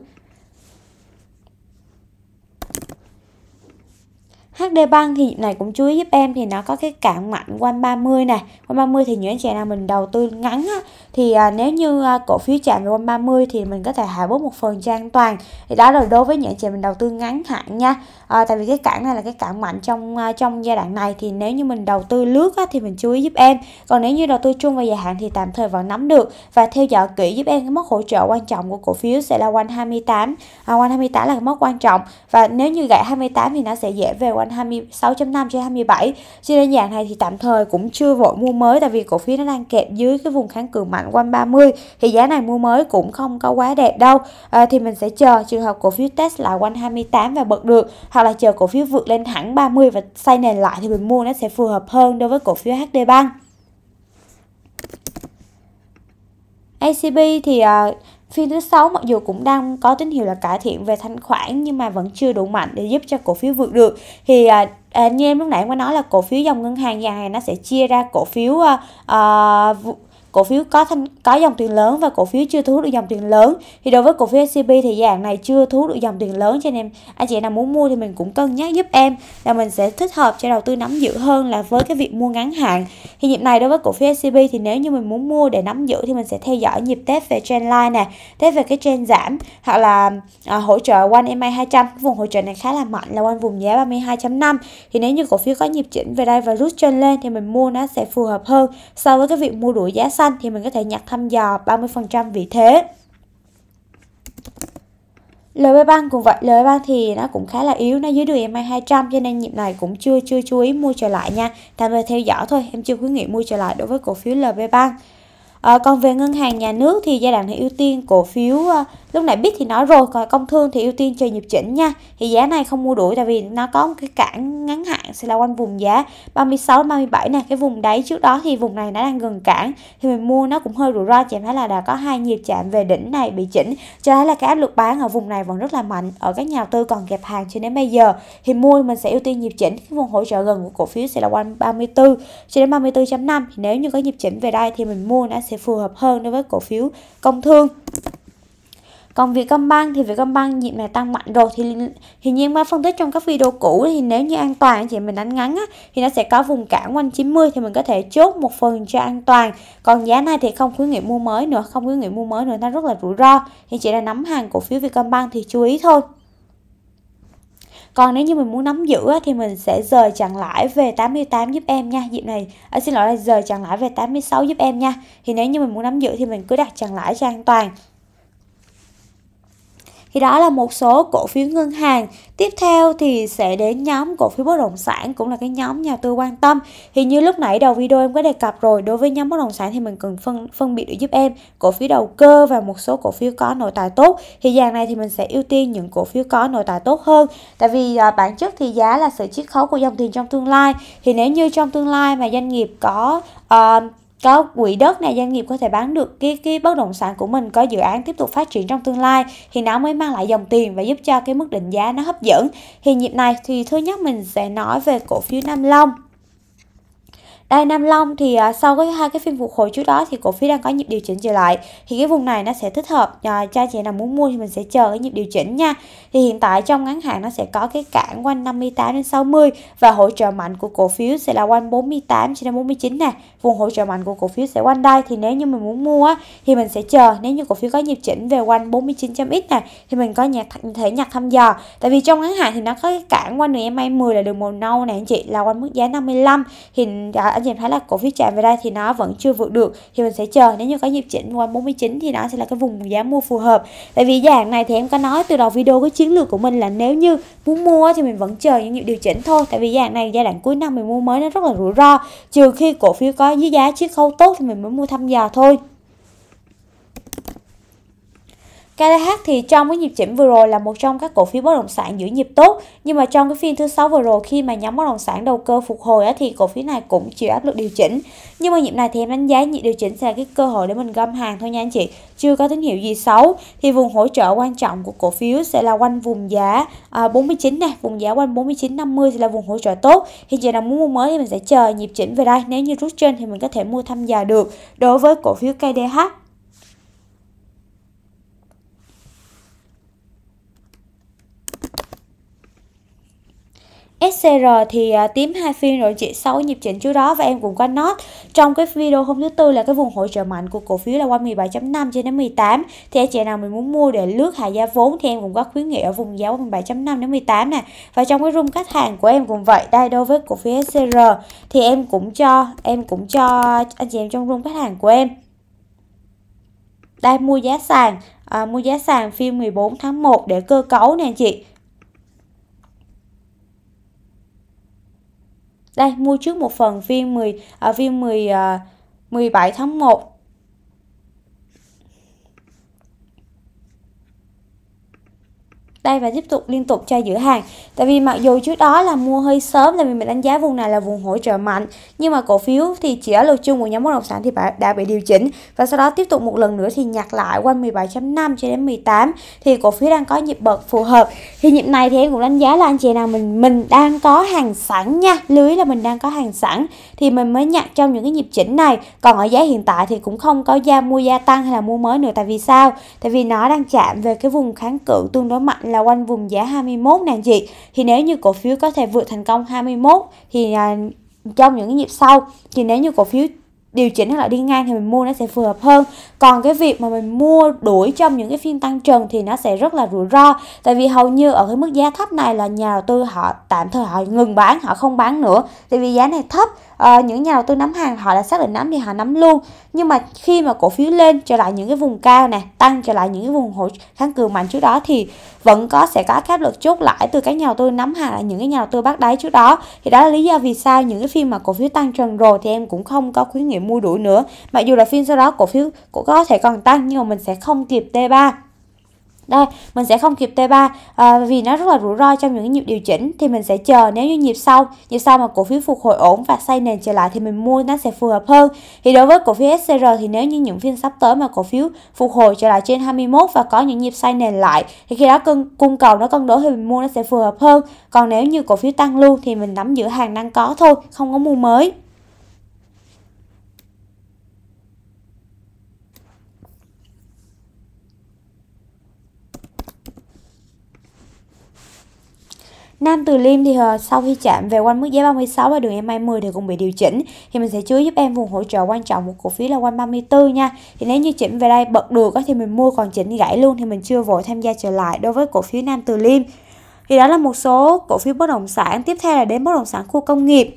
HD băng thì này cũng chú ý giúp em thì nó có cái cản mạnh quanh 30 này quanh 30 thì những anh chị nào mình đầu tư ngắn á, thì à, nếu như à, cổ phiếu chạm quanh 30 thì mình có thể hạ bớt một phần trang toàn thì đó là đối với những anh chị mình đầu tư ngắn hạn nha à, tại vì cái cản này là cái cản mạnh trong à, trong giai đoạn này thì nếu như mình đầu tư lướt á, thì mình chú ý giúp em còn nếu như đầu tư chung và dài hạn thì tạm thời vẫn nắm được và theo dõi kỹ giúp em cái mức hỗ trợ quan trọng của cổ phiếu sẽ là quanh 28 à, quanh 28 là cái mức quan trọng và nếu như gãy 28 thì nó sẽ dễ về quanh 20, 6.5 trên 27 cho nên dạng này thì tạm thời cũng chưa vội mua mới tại vì cổ phiếu nó đang kẹp dưới cái vùng kháng cự mạnh quanh 30 thì giá này mua mới cũng không có quá đẹp đâu à, thì mình sẽ chờ trường hợp cổ phiếu test lại quanh 28 và bật được hoặc là chờ cổ phiếu vượt lên thẳng 30 và xây nền lại thì mình mua nó sẽ phù hợp hơn đối với cổ phiếu HD Bank ACB thì uh, Phiên thứ sáu mặc dù cũng đang có tín hiệu là cải thiện về thanh khoản nhưng mà vẫn chưa đủ mạnh để giúp cho cổ phiếu vượt được. Thì à, à như em lúc nãy em có nói là cổ phiếu dòng ngân hàng dài ngày nó sẽ chia ra cổ phiếu à, à cổ phiếu có thanh, có dòng tiền lớn và cổ phiếu chưa thu hút được dòng tiền lớn thì đối với cổ phiếu SCB thì dạng này chưa thu hút được dòng tiền lớn cho nên anh chị nào muốn mua thì mình cũng cân nhắc giúp em là mình sẽ thích hợp cho đầu tư nắm giữ hơn là với cái việc mua ngắn hạn thì nhịp này đối với cổ phiếu SCB thì nếu như mình muốn mua để nắm giữ thì mình sẽ theo dõi nhịp test về trend line nè test về cái trend giảm hoặc là à, hỗ trợ one MA 200 vùng hỗ trợ này khá là mạnh là quanh vùng giá 32.5 thì nếu như cổ phiếu có nhịp chỉnh về đây và rút chân lên thì mình mua nó sẽ phù hợp hơn so với cái việc mua đuổi giá xanh thì mình có thể nhặt thăm dò 30% vị thế. LB băng cũng vậy, LB băng thì nó cũng khá là yếu, nó dưới đường EMA 200 cho nên nhịp này cũng chưa chưa chú ý mua trở lại nha. Tạm thời theo dõi thôi, em chưa khuyến nghị mua trở lại đối với cổ phiếu LB băng. À, ờ, còn về ngân hàng nhà nước thì giai đoạn này ưu tiên cổ phiếu ờ, lúc nãy biết thì nói rồi còn công thương thì ưu tiên chờ nhịp chỉnh nha thì giá này không mua đuổi tại vì nó có một cái cản ngắn hạn sẽ là quanh vùng giá 36 37 nè cái vùng đáy trước đó thì vùng này nó đang gần cản thì mình mua nó cũng hơi rủi ro chị em thấy là đã có hai nhịp chạm về đỉnh này bị chỉnh cho thấy là cái áp lực bán ở vùng này vẫn rất là mạnh ở các nhà đầu tư còn kẹp hàng cho đến bây giờ thì mua mình sẽ ưu tiên nhịp chỉnh cái vùng hỗ trợ gần của cổ phiếu sẽ là quanh 34 cho đến 34.5 thì nếu như có nhịp chỉnh về đây thì mình mua nó sẽ phù hợp hơn đối với cổ phiếu công thương còn công Vietcombank thì công Vietcombank dịp này tăng mạnh rồi thì thì nhiên qua phân tích trong các video cũ thì nếu như an toàn chị mình đánh ngắn á, thì nó sẽ có vùng cản quanh 90 thì mình có thể chốt một phần cho an toàn còn giá này thì không khuyến nghị mua mới nữa không khuyến nghị mua mới nữa nó rất là rủi ro thì chị đã nắm hàng cổ phiếu công Vietcombank thì chú ý thôi còn nếu như mình muốn nắm giữ thì mình sẽ rời chặn lãi về 88 giúp em nha dịp này à, xin lỗi là rời chặn lãi về 86 giúp em nha thì nếu như mình muốn nắm giữ thì mình cứ đặt chặn lãi cho an toàn thì đó là một số cổ phiếu ngân hàng tiếp theo thì sẽ đến nhóm cổ phiếu bất động sản cũng là cái nhóm nhà tư quan tâm thì như lúc nãy đầu video em có đề cập rồi đối với nhóm bất động sản thì mình cần phân phân biệt để giúp em cổ phiếu đầu cơ và một số cổ phiếu có nội tại tốt thì dàn này thì mình sẽ ưu tiên những cổ phiếu có nội tại tốt hơn tại vì à, bản chất thì giá là sự chiết khấu của dòng tiền trong tương lai thì nếu như trong tương lai mà doanh nghiệp có uh, có quỹ đất này doanh nghiệp có thể bán được cái cái bất động sản của mình có dự án tiếp tục phát triển trong tương lai thì nó mới mang lại dòng tiền và giúp cho cái mức định giá nó hấp dẫn thì nhịp này thì thứ nhất mình sẽ nói về cổ phiếu Nam Long đây Nam Long thì uh, sau cái hai cái phiên phục hồi trước đó thì cổ phiếu đang có nhịp điều chỉnh trở lại thì cái vùng này nó sẽ thích hợp uh, cho chị nào muốn mua thì mình sẽ chờ cái nhịp điều chỉnh nha. Thì hiện tại trong ngắn hạn nó sẽ có cái cản quanh 58 đến 60 và hỗ trợ mạnh của cổ phiếu sẽ là quanh 48 cho đến 49 nè. Vùng hỗ trợ mạnh của cổ phiếu sẽ quanh đây thì nếu như mình muốn mua thì mình sẽ chờ nếu như cổ phiếu có nhịp chỉnh về quanh 49.x nè thì mình có nhạc thể nhặt thăm dò. Tại vì trong ngắn hạn thì nó có cái cản quanh đường MA 10 là đường màu nâu này anh chị là quanh mức giá 55 thì à, nhìn thấy là cổ phiếu chạm về đây thì nó vẫn chưa vượt được thì mình sẽ chờ nếu như có nhịp chỉnh qua 49 thì nó sẽ là cái vùng giá mua phù hợp tại vì dạng này thì em có nói từ đầu video cái chiến lược của mình là nếu như muốn mua thì mình vẫn chờ những nhịp điều chỉnh thôi tại vì dạng này giai đoạn cuối năm mình mua mới nó rất là rủi ro trừ khi cổ phiếu có dưới giá chiết khấu tốt thì mình mới mua thăm dò thôi KDH thì trong cái nhịp chỉnh vừa rồi là một trong các cổ phiếu bất động sản giữ nhịp tốt nhưng mà trong cái phiên thứ sáu vừa rồi khi mà nhóm bất động sản đầu cơ phục hồi thì cổ phiếu này cũng chịu áp lực điều chỉnh nhưng mà nhịp này thì em đánh giá nhịp điều chỉnh sẽ là cái cơ hội để mình gom hàng thôi nha anh chị chưa có tín hiệu gì xấu thì vùng hỗ trợ quan trọng của cổ phiếu sẽ là quanh vùng giá 49 à, nè vùng giá quanh 49 50 sẽ là vùng hỗ trợ tốt hiện giờ nào muốn mua mới thì mình sẽ chờ nhịp chỉnh về đây nếu như rút trên thì mình có thể mua thăm dò được đối với cổ phiếu KDH SCR thì à, tím hai phiên rồi chị sau nhịp chỉnh trước đó và em cũng có nốt trong cái video hôm thứ tư là cái vùng hỗ trợ mạnh của cổ phiếu là qua 17.5 cho đến 18 thì anh chị nào mình muốn mua để lướt hạ giá vốn thì em cũng có khuyến nghị ở vùng giá 17.5 đến 18 nè và trong cái room khách hàng của em cũng vậy đây đối với cổ phiếu SCR thì em cũng cho em cũng cho anh chị em trong room khách hàng của em đây mua giá sàn à, mua giá sàn phiên 14 tháng 1 để cơ cấu nè anh chị đây mua trước một phần viên 10 ở phiên 10 17 tháng 1 đây và tiếp tục liên tục cho giữ hàng tại vì mặc dù trước đó là mua hơi sớm tại vì mình đánh giá vùng này là vùng hỗ trợ mạnh nhưng mà cổ phiếu thì chỉ ở lô chung của nhóm bất động sản thì đã bị điều chỉnh và sau đó tiếp tục một lần nữa thì nhặt lại quanh 17.5 cho đến 18 thì cổ phiếu đang có nhịp bật phù hợp thì nhịp này thì em cũng đánh giá là anh chị nào mình mình đang có hàng sẵn nha lưới là mình đang có hàng sẵn thì mình mới nhặt trong những cái nhịp chỉnh này còn ở giá hiện tại thì cũng không có gia mua gia tăng hay là mua mới nữa tại vì sao tại vì nó đang chạm về cái vùng kháng cự tương đối mạnh là quanh vùng giá 21 nàng chị thì nếu như cổ phiếu có thể vượt thành công 21 thì à, trong những cái nhịp sau thì nếu như cổ phiếu điều chỉnh hoặc là đi ngang thì mình mua nó sẽ phù hợp hơn còn cái việc mà mình mua đuổi trong những cái phiên tăng trần thì nó sẽ rất là rủi ro tại vì hầu như ở cái mức giá thấp này là nhà đầu tư họ tạm thời họ ngừng bán họ không bán nữa tại vì giá này thấp à, những nhà đầu tư nắm hàng họ đã xác định nắm thì họ nắm luôn nhưng mà khi mà cổ phiếu lên trở lại những cái vùng cao nè tăng trở lại những cái vùng hỗ kháng cự mạnh trước đó thì vẫn có sẽ có áp lực chốt lãi từ các nhà đầu tư nắm hàng là những cái nhà đầu tư bắt đáy trước đó thì đó là lý do vì sao những cái phiên mà cổ phiếu tăng trần rồi thì em cũng không có khuyến nghị mua đuổi nữa mặc dù là phiên sau đó cổ phiếu cũng có thể còn tăng nhưng mà mình sẽ không kịp T3 đây mình sẽ không kịp T3 à, ờ, vì nó rất là rủi ro trong những nhịp điều chỉnh thì mình sẽ chờ nếu như nhịp sau nhịp sau mà cổ phiếu phục hồi ổn và xây nền trở lại thì mình mua nó sẽ phù hợp hơn thì đối với cổ phiếu SCR thì nếu như những phiên sắp tới mà cổ phiếu phục hồi trở lại trên 21 và có những nhịp xây nền lại thì khi đó cân cung cầu nó cân đối thì mình mua nó sẽ phù hợp hơn còn nếu như cổ phiếu tăng luôn thì mình nắm giữ hàng đang có thôi không có mua mới Nam Từ Liêm thì ờ, sau khi chạm về quanh mức giá 36 và đường MA10 thì cũng bị điều chỉnh thì mình sẽ chú giúp em vùng hỗ trợ quan trọng của cổ phiếu là quanh 34 nha thì nếu như chỉnh về đây bật được thì mình mua còn chỉnh gãy luôn thì mình chưa vội tham gia trở lại đối với cổ phiếu Nam Từ Liêm thì đó là một số cổ phiếu bất động sản tiếp theo là đến bất động sản khu công nghiệp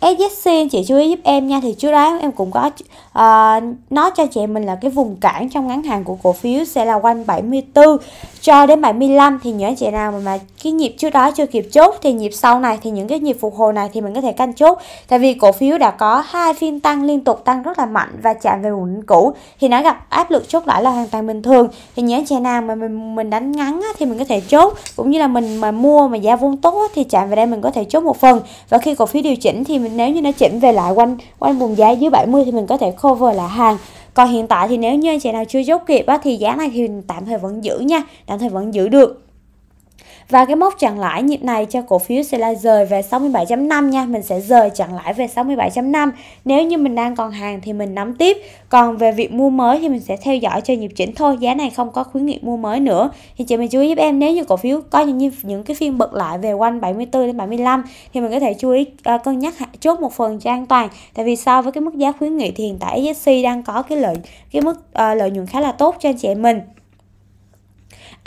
SSC chị chú ý giúp em nha thì trước đó em cũng có à, ờ, nó cho chị mình là cái vùng cản trong ngắn hạn của cổ phiếu sẽ là quanh 74 cho đến 75 thì những chị nào mà, mà cái nhịp trước đó chưa kịp chốt thì nhịp sau này thì những cái nhịp phục hồi này thì mình có thể canh chốt tại vì cổ phiếu đã có hai phiên tăng liên tục tăng rất là mạnh và chạm về vùng cũ thì nó gặp áp lực chốt lại là hoàn toàn bình thường thì những chị nào mà mình mình đánh ngắn á, thì mình có thể chốt cũng như là mình mà mua mà giá vốn tốt á, thì chạm về đây mình có thể chốt một phần và khi cổ phiếu điều chỉnh thì mình nếu như nó chỉnh về lại quanh quanh vùng giá dưới 70 thì mình có thể cover là hàng còn hiện tại thì nếu như anh chị nào chưa chốt kịp á, thì giá này thì tạm thời vẫn giữ nha tạm thời vẫn giữ được và cái mốc chặn lãi nhịp này cho cổ phiếu sẽ là rời về 67.5 nha mình sẽ rời chặn lãi về 67.5 nếu như mình đang còn hàng thì mình nắm tiếp còn về việc mua mới thì mình sẽ theo dõi cho nhịp chỉnh thôi giá này không có khuyến nghị mua mới nữa thì chị mình chú ý giúp em nếu như cổ phiếu có những những cái phiên bật lại về quanh 74 đến 75 thì mình có thể chú ý uh, cân nhắc chốt một phần cho an toàn tại vì so với cái mức giá khuyến nghị thì hiện tại SC đang có cái lợi cái mức uh, lợi nhuận khá là tốt cho anh chị em mình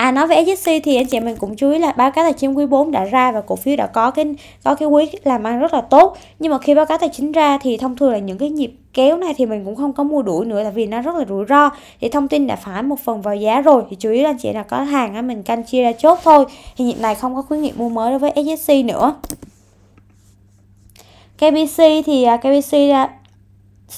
à nói về SJC thì anh chị mình cũng chú ý là báo cáo tài chính quý 4 đã ra và cổ phiếu đã có cái có cái quý làm ăn rất là tốt nhưng mà khi báo cáo tài chính ra thì thông thường là những cái nhịp kéo này thì mình cũng không có mua đuổi nữa tại vì nó rất là rủi ro thì thông tin đã phải một phần vào giá rồi thì chủ yếu là anh chị là có hàng á mình canh chia ra chốt thôi thì nhịp này không có khuyến nghị mua mới đối với SJC nữa KBC thì à, KBC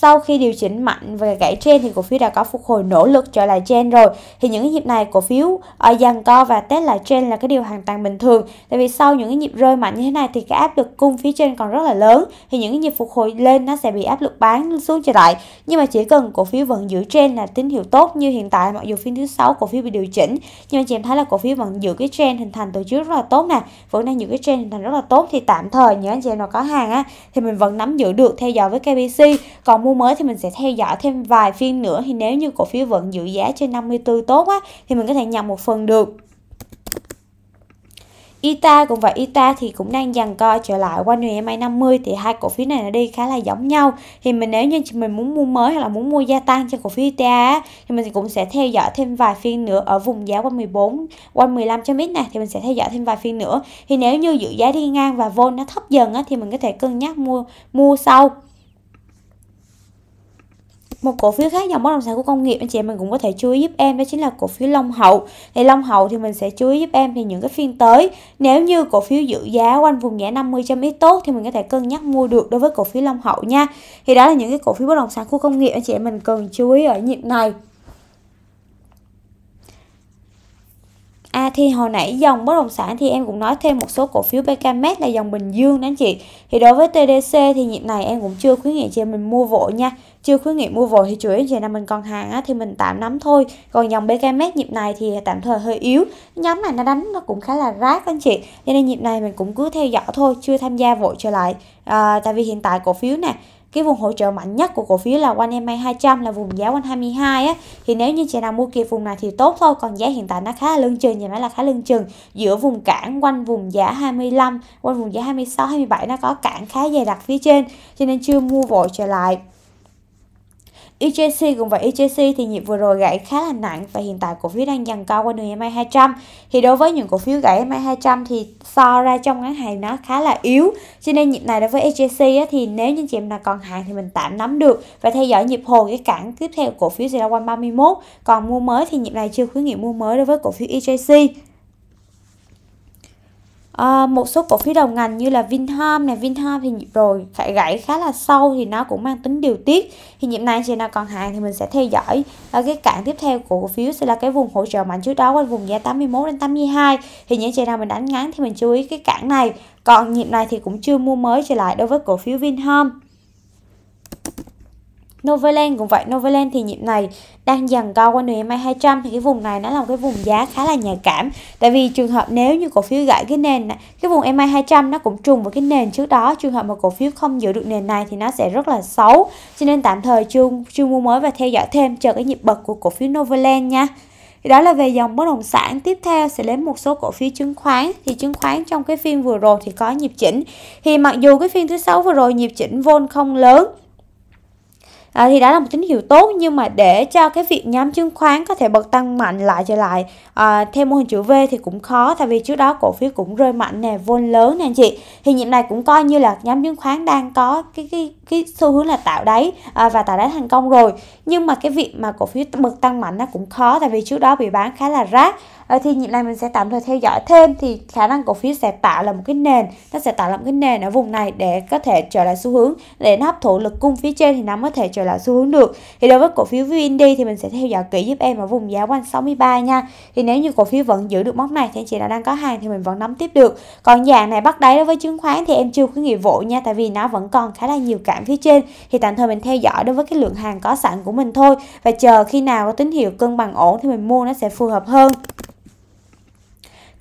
sau khi điều chỉnh mạnh về gãy trên thì cổ phiếu đã có phục hồi nỗ lực trở lại trên rồi. Thì những nhịp này cổ phiếu ở ờ, dàn co và test lại trên là cái điều hoàn toàn bình thường. Tại vì sau những cái nhịp rơi mạnh như thế này thì cái áp lực cung phía trên còn rất là lớn. Thì những cái nhịp phục hồi lên nó sẽ bị áp lực bán xuống trở lại. Nhưng mà chỉ cần cổ phiếu vẫn giữ trên là tín hiệu tốt như hiện tại mặc dù phiên thứ sáu cổ phiếu bị điều chỉnh nhưng mà chị em thấy là cổ phiếu vẫn giữ cái trend hình thành từ trước rất là tốt nè vẫn đang giữ cái trend hình thành rất là tốt thì tạm thời những anh chị em nào có hàng á thì mình vẫn nắm giữ được theo dõi với KBC còn mua mới thì mình sẽ theo dõi thêm vài phiên nữa thì nếu như cổ phiếu vẫn giữ giá trên 54 tốt á thì mình có thể nhận một phần được ITA cũng vậy ITA thì cũng đang dần co trở lại quanh huyện MA50 thì hai cổ phiếu này nó đi khá là giống nhau thì mình nếu như mình muốn mua mới hoặc là muốn mua gia tăng cho cổ phiếu ITA thì mình cũng sẽ theo dõi thêm vài phiên nữa ở vùng giá quanh 14 quanh 15 cho mít này thì mình sẽ theo dõi thêm vài phiên nữa thì nếu như giữ giá đi ngang và vol nó thấp dần á, thì mình có thể cân nhắc mua mua sau một cổ phiếu khác dòng bất động sản của công nghiệp anh chị em mình cũng có thể chú ý giúp em đó chính là cổ phiếu Long Hậu thì Long Hậu thì mình sẽ chú ý giúp em thì những cái phiên tới nếu như cổ phiếu giữ giá quanh vùng giá 50 trăm ít tốt thì mình có thể cân nhắc mua được đối với cổ phiếu Long Hậu nha thì đó là những cái cổ phiếu bất động sản khu công nghiệp anh chị em mình cần chú ý ở nhịp này À thì hồi nãy dòng bất động sản thì em cũng nói thêm một số cổ phiếu PKMX là dòng Bình Dương đó anh chị. Thì đối với TDC thì nhịp này em cũng chưa khuyến nghị chị mình mua vội nha. Chưa khuyến nghị mua vội thì chủ yếu chị nào mình còn hàng á, thì mình tạm nắm thôi. Còn dòng PKMX nhịp này thì tạm thời hơi yếu. Nhóm này nó đánh nó cũng khá là rác anh chị. Cho nên nhịp này mình cũng cứ theo dõi thôi, chưa tham gia vội trở lại. À, tại vì hiện tại cổ phiếu này cái vùng hỗ trợ mạnh nhất của cổ phiếu là quanh MA 200 là vùng giá quanh 22 á thì nếu như chị nào mua kịp vùng này thì tốt thôi còn giá hiện tại nó khá là lưng chừng nhà máy là khá lưng chừng giữa vùng cản quanh vùng giá 25 quanh vùng giá 26 27 nó có cản khá dày đặc phía trên cho nên chưa mua vội trở lại EJC cùng với EJC thì nhịp vừa rồi gãy khá là nặng và hiện tại cổ phiếu đang dần cao qua đường MA 200 thì đối với những cổ phiếu gãy MA 200 thì so ra trong ngắn hạn nó khá là yếu cho nên nhịp này đối với EJC thì nếu như chị em nào còn hàng thì mình tạm nắm được và theo dõi nhịp hồi cái cản tiếp theo cổ phiếu sẽ là quanh còn mua mới thì nhịp này chưa khuyến nghị mua mới đối với cổ phiếu EJC à, một số cổ phiếu đầu ngành như là Vinhome này Vinhome thì rồi gãy khá là sâu thì nó cũng mang tính điều tiết thì nhịp này chị nào còn hàng thì mình sẽ theo dõi à, cái cạn tiếp theo của cổ phiếu sẽ là cái vùng hỗ trợ mạnh trước đó quanh vùng giá 81 đến 82 thì những chị nào mình đánh ngắn thì mình chú ý cái cản này còn nhịp này thì cũng chưa mua mới trở lại đối với cổ phiếu Vinhome Novaland cũng vậy Novaland thì nhịp này đang dần cao qua EMA 200 thì cái vùng này nó là một cái vùng giá khá là nhạy cảm tại vì trường hợp nếu như cổ phiếu gãy cái nền cái vùng EMA 200 nó cũng trùng với cái nền trước đó trường hợp mà cổ phiếu không giữ được nền này thì nó sẽ rất là xấu cho nên tạm thời chưa chưa mua mới và theo dõi thêm chờ cái nhịp bật của cổ phiếu Novaland nha đó là về dòng bất động sản tiếp theo sẽ đến một số cổ phiếu chứng khoán thì chứng khoán trong cái phiên vừa rồi thì có nhịp chỉnh thì mặc dù cái phiên thứ sáu vừa rồi nhịp chỉnh vôn không lớn à, thì đã là một tín hiệu tốt nhưng mà để cho cái việc nhóm chứng khoán có thể bật tăng mạnh lại trở lại à, theo mô hình chữ V thì cũng khó tại vì trước đó cổ phiếu cũng rơi mạnh nè vôn lớn nè anh chị thì nhiệm này cũng coi như là nhóm chứng khoán đang có cái cái cái xu hướng là tạo đáy à, và tạo đáy thành công rồi nhưng mà cái việc mà cổ phiếu bật tăng mạnh nó cũng khó tại vì trước đó bị bán khá là rác Ờ, thì nhịp này mình sẽ tạm thời theo dõi thêm thì khả năng cổ phiếu sẽ tạo là một cái nền nó sẽ tạo là một cái nền ở vùng này để có thể trở lại xu hướng để nó hấp thụ lực cung phía trên thì nó mới thể trở lại xu hướng được thì đối với cổ phiếu VND thì mình sẽ theo dõi kỹ giúp em ở vùng giá quanh 63 nha thì nếu như cổ phiếu vẫn giữ được mốc này thì chị đã đang có hàng thì mình vẫn nắm tiếp được còn dạng này bắt đáy đối với chứng khoán thì em chưa khuyến nghị vội nha tại vì nó vẫn còn khá là nhiều cản phía trên thì tạm thời mình theo dõi đối với cái lượng hàng có sẵn của mình thôi và chờ khi nào có tín hiệu cân bằng ổn thì mình mua nó sẽ phù hợp hơn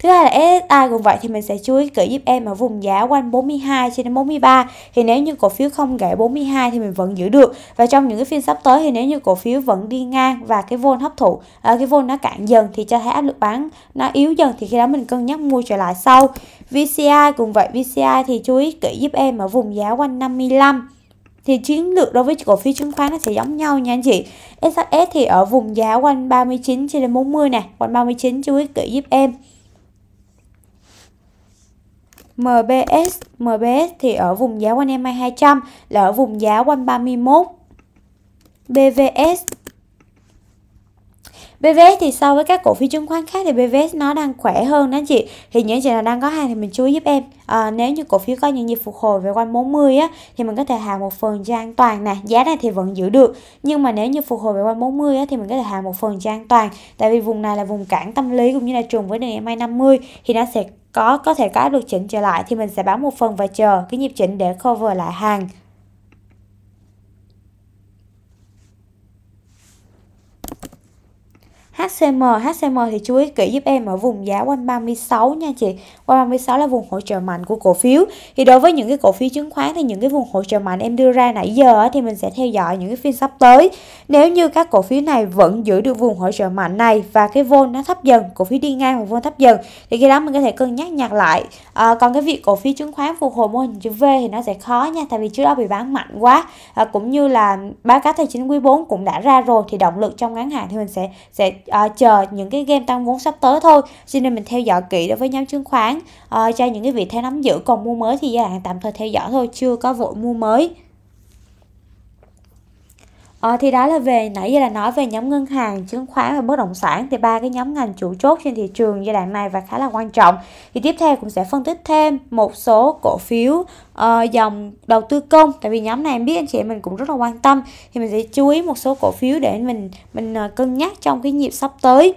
Thứ hai là SSI cũng vậy thì mình sẽ chú ý kỹ giúp em ở vùng giá quanh 42 cho đến 43 thì nếu như cổ phiếu không gãy 42 thì mình vẫn giữ được và trong những cái phiên sắp tới thì nếu như cổ phiếu vẫn đi ngang và cái vôn hấp thụ ở à, cái vôn nó cạn dần thì cho thấy áp lực bán nó yếu dần thì khi đó mình cân nhắc mua trở lại sau VCI cũng vậy VCI thì chú ý kỹ giúp em ở vùng giá quanh 55 thì chiến lược đối với cổ phiếu chứng khoán nó sẽ giống nhau nha anh chị. SHS thì ở vùng giá quanh 39 cho đến 40 nè, quanh 39 chú ý kỹ giúp em. MBS MBS thì ở vùng giá quanh MA 200 là ở vùng giá quanh 31 BVS BVS thì so với các cổ phiếu chứng khoán khác thì BVS nó đang khỏe hơn đó chị thì những chị nào đang có hàng thì mình chú ý giúp em à, nếu như cổ phiếu có những nhịp phục hồi về quanh 40 á thì mình có thể hàng một phần cho an toàn nè giá này thì vẫn giữ được nhưng mà nếu như phục hồi về quanh 40 á thì mình có thể hàng một phần cho an toàn tại vì vùng này là vùng cản tâm lý cũng như là trùng với đường MA 50 thì nó sẽ có có thể có áp lực chỉnh trở lại thì mình sẽ bán một phần và chờ cái nhịp chỉnh để cover lại hàng HCM HCM thì chú ý kỹ giúp em ở vùng giá quanh 36 nha chị quanh 36 là vùng hỗ trợ mạnh của cổ phiếu thì đối với những cái cổ phiếu chứng khoán thì những cái vùng hỗ trợ mạnh em đưa ra nãy giờ thì mình sẽ theo dõi những cái phiên sắp tới nếu như các cổ phiếu này vẫn giữ được vùng hỗ trợ mạnh này và cái vôn nó thấp dần cổ phiếu đi ngang hoặc vôn thấp dần thì khi đó mình có thể cân nhắc nhặt lại à, còn cái việc cổ phiếu chứng khoán phục hồi mô hình chữ V thì nó sẽ khó nha tại vì trước đó bị bán mạnh quá à, cũng như là báo cáo tài chính quý 4 cũng đã ra rồi thì động lực trong ngắn hạn thì mình sẽ sẽ à, chờ những cái game tăng vốn sắp tới thôi cho nên mình theo dõi kỹ đối với nhóm chứng khoán à, cho những cái vị thế nắm giữ còn mua mới thì giai đoạn tạm thời theo dõi thôi chưa có vội mua mới Ờ, thì đó là về nãy giờ là nói về nhóm ngân hàng, chứng khoán và bất động sản thì ba cái nhóm ngành chủ chốt trên thị trường giai đoạn này và khá là quan trọng. Thì tiếp theo cũng sẽ phân tích thêm một số cổ phiếu uh, dòng đầu tư công tại vì nhóm này em biết anh chị mình cũng rất là quan tâm thì mình sẽ chú ý một số cổ phiếu để mình mình uh, cân nhắc trong cái nhịp sắp tới.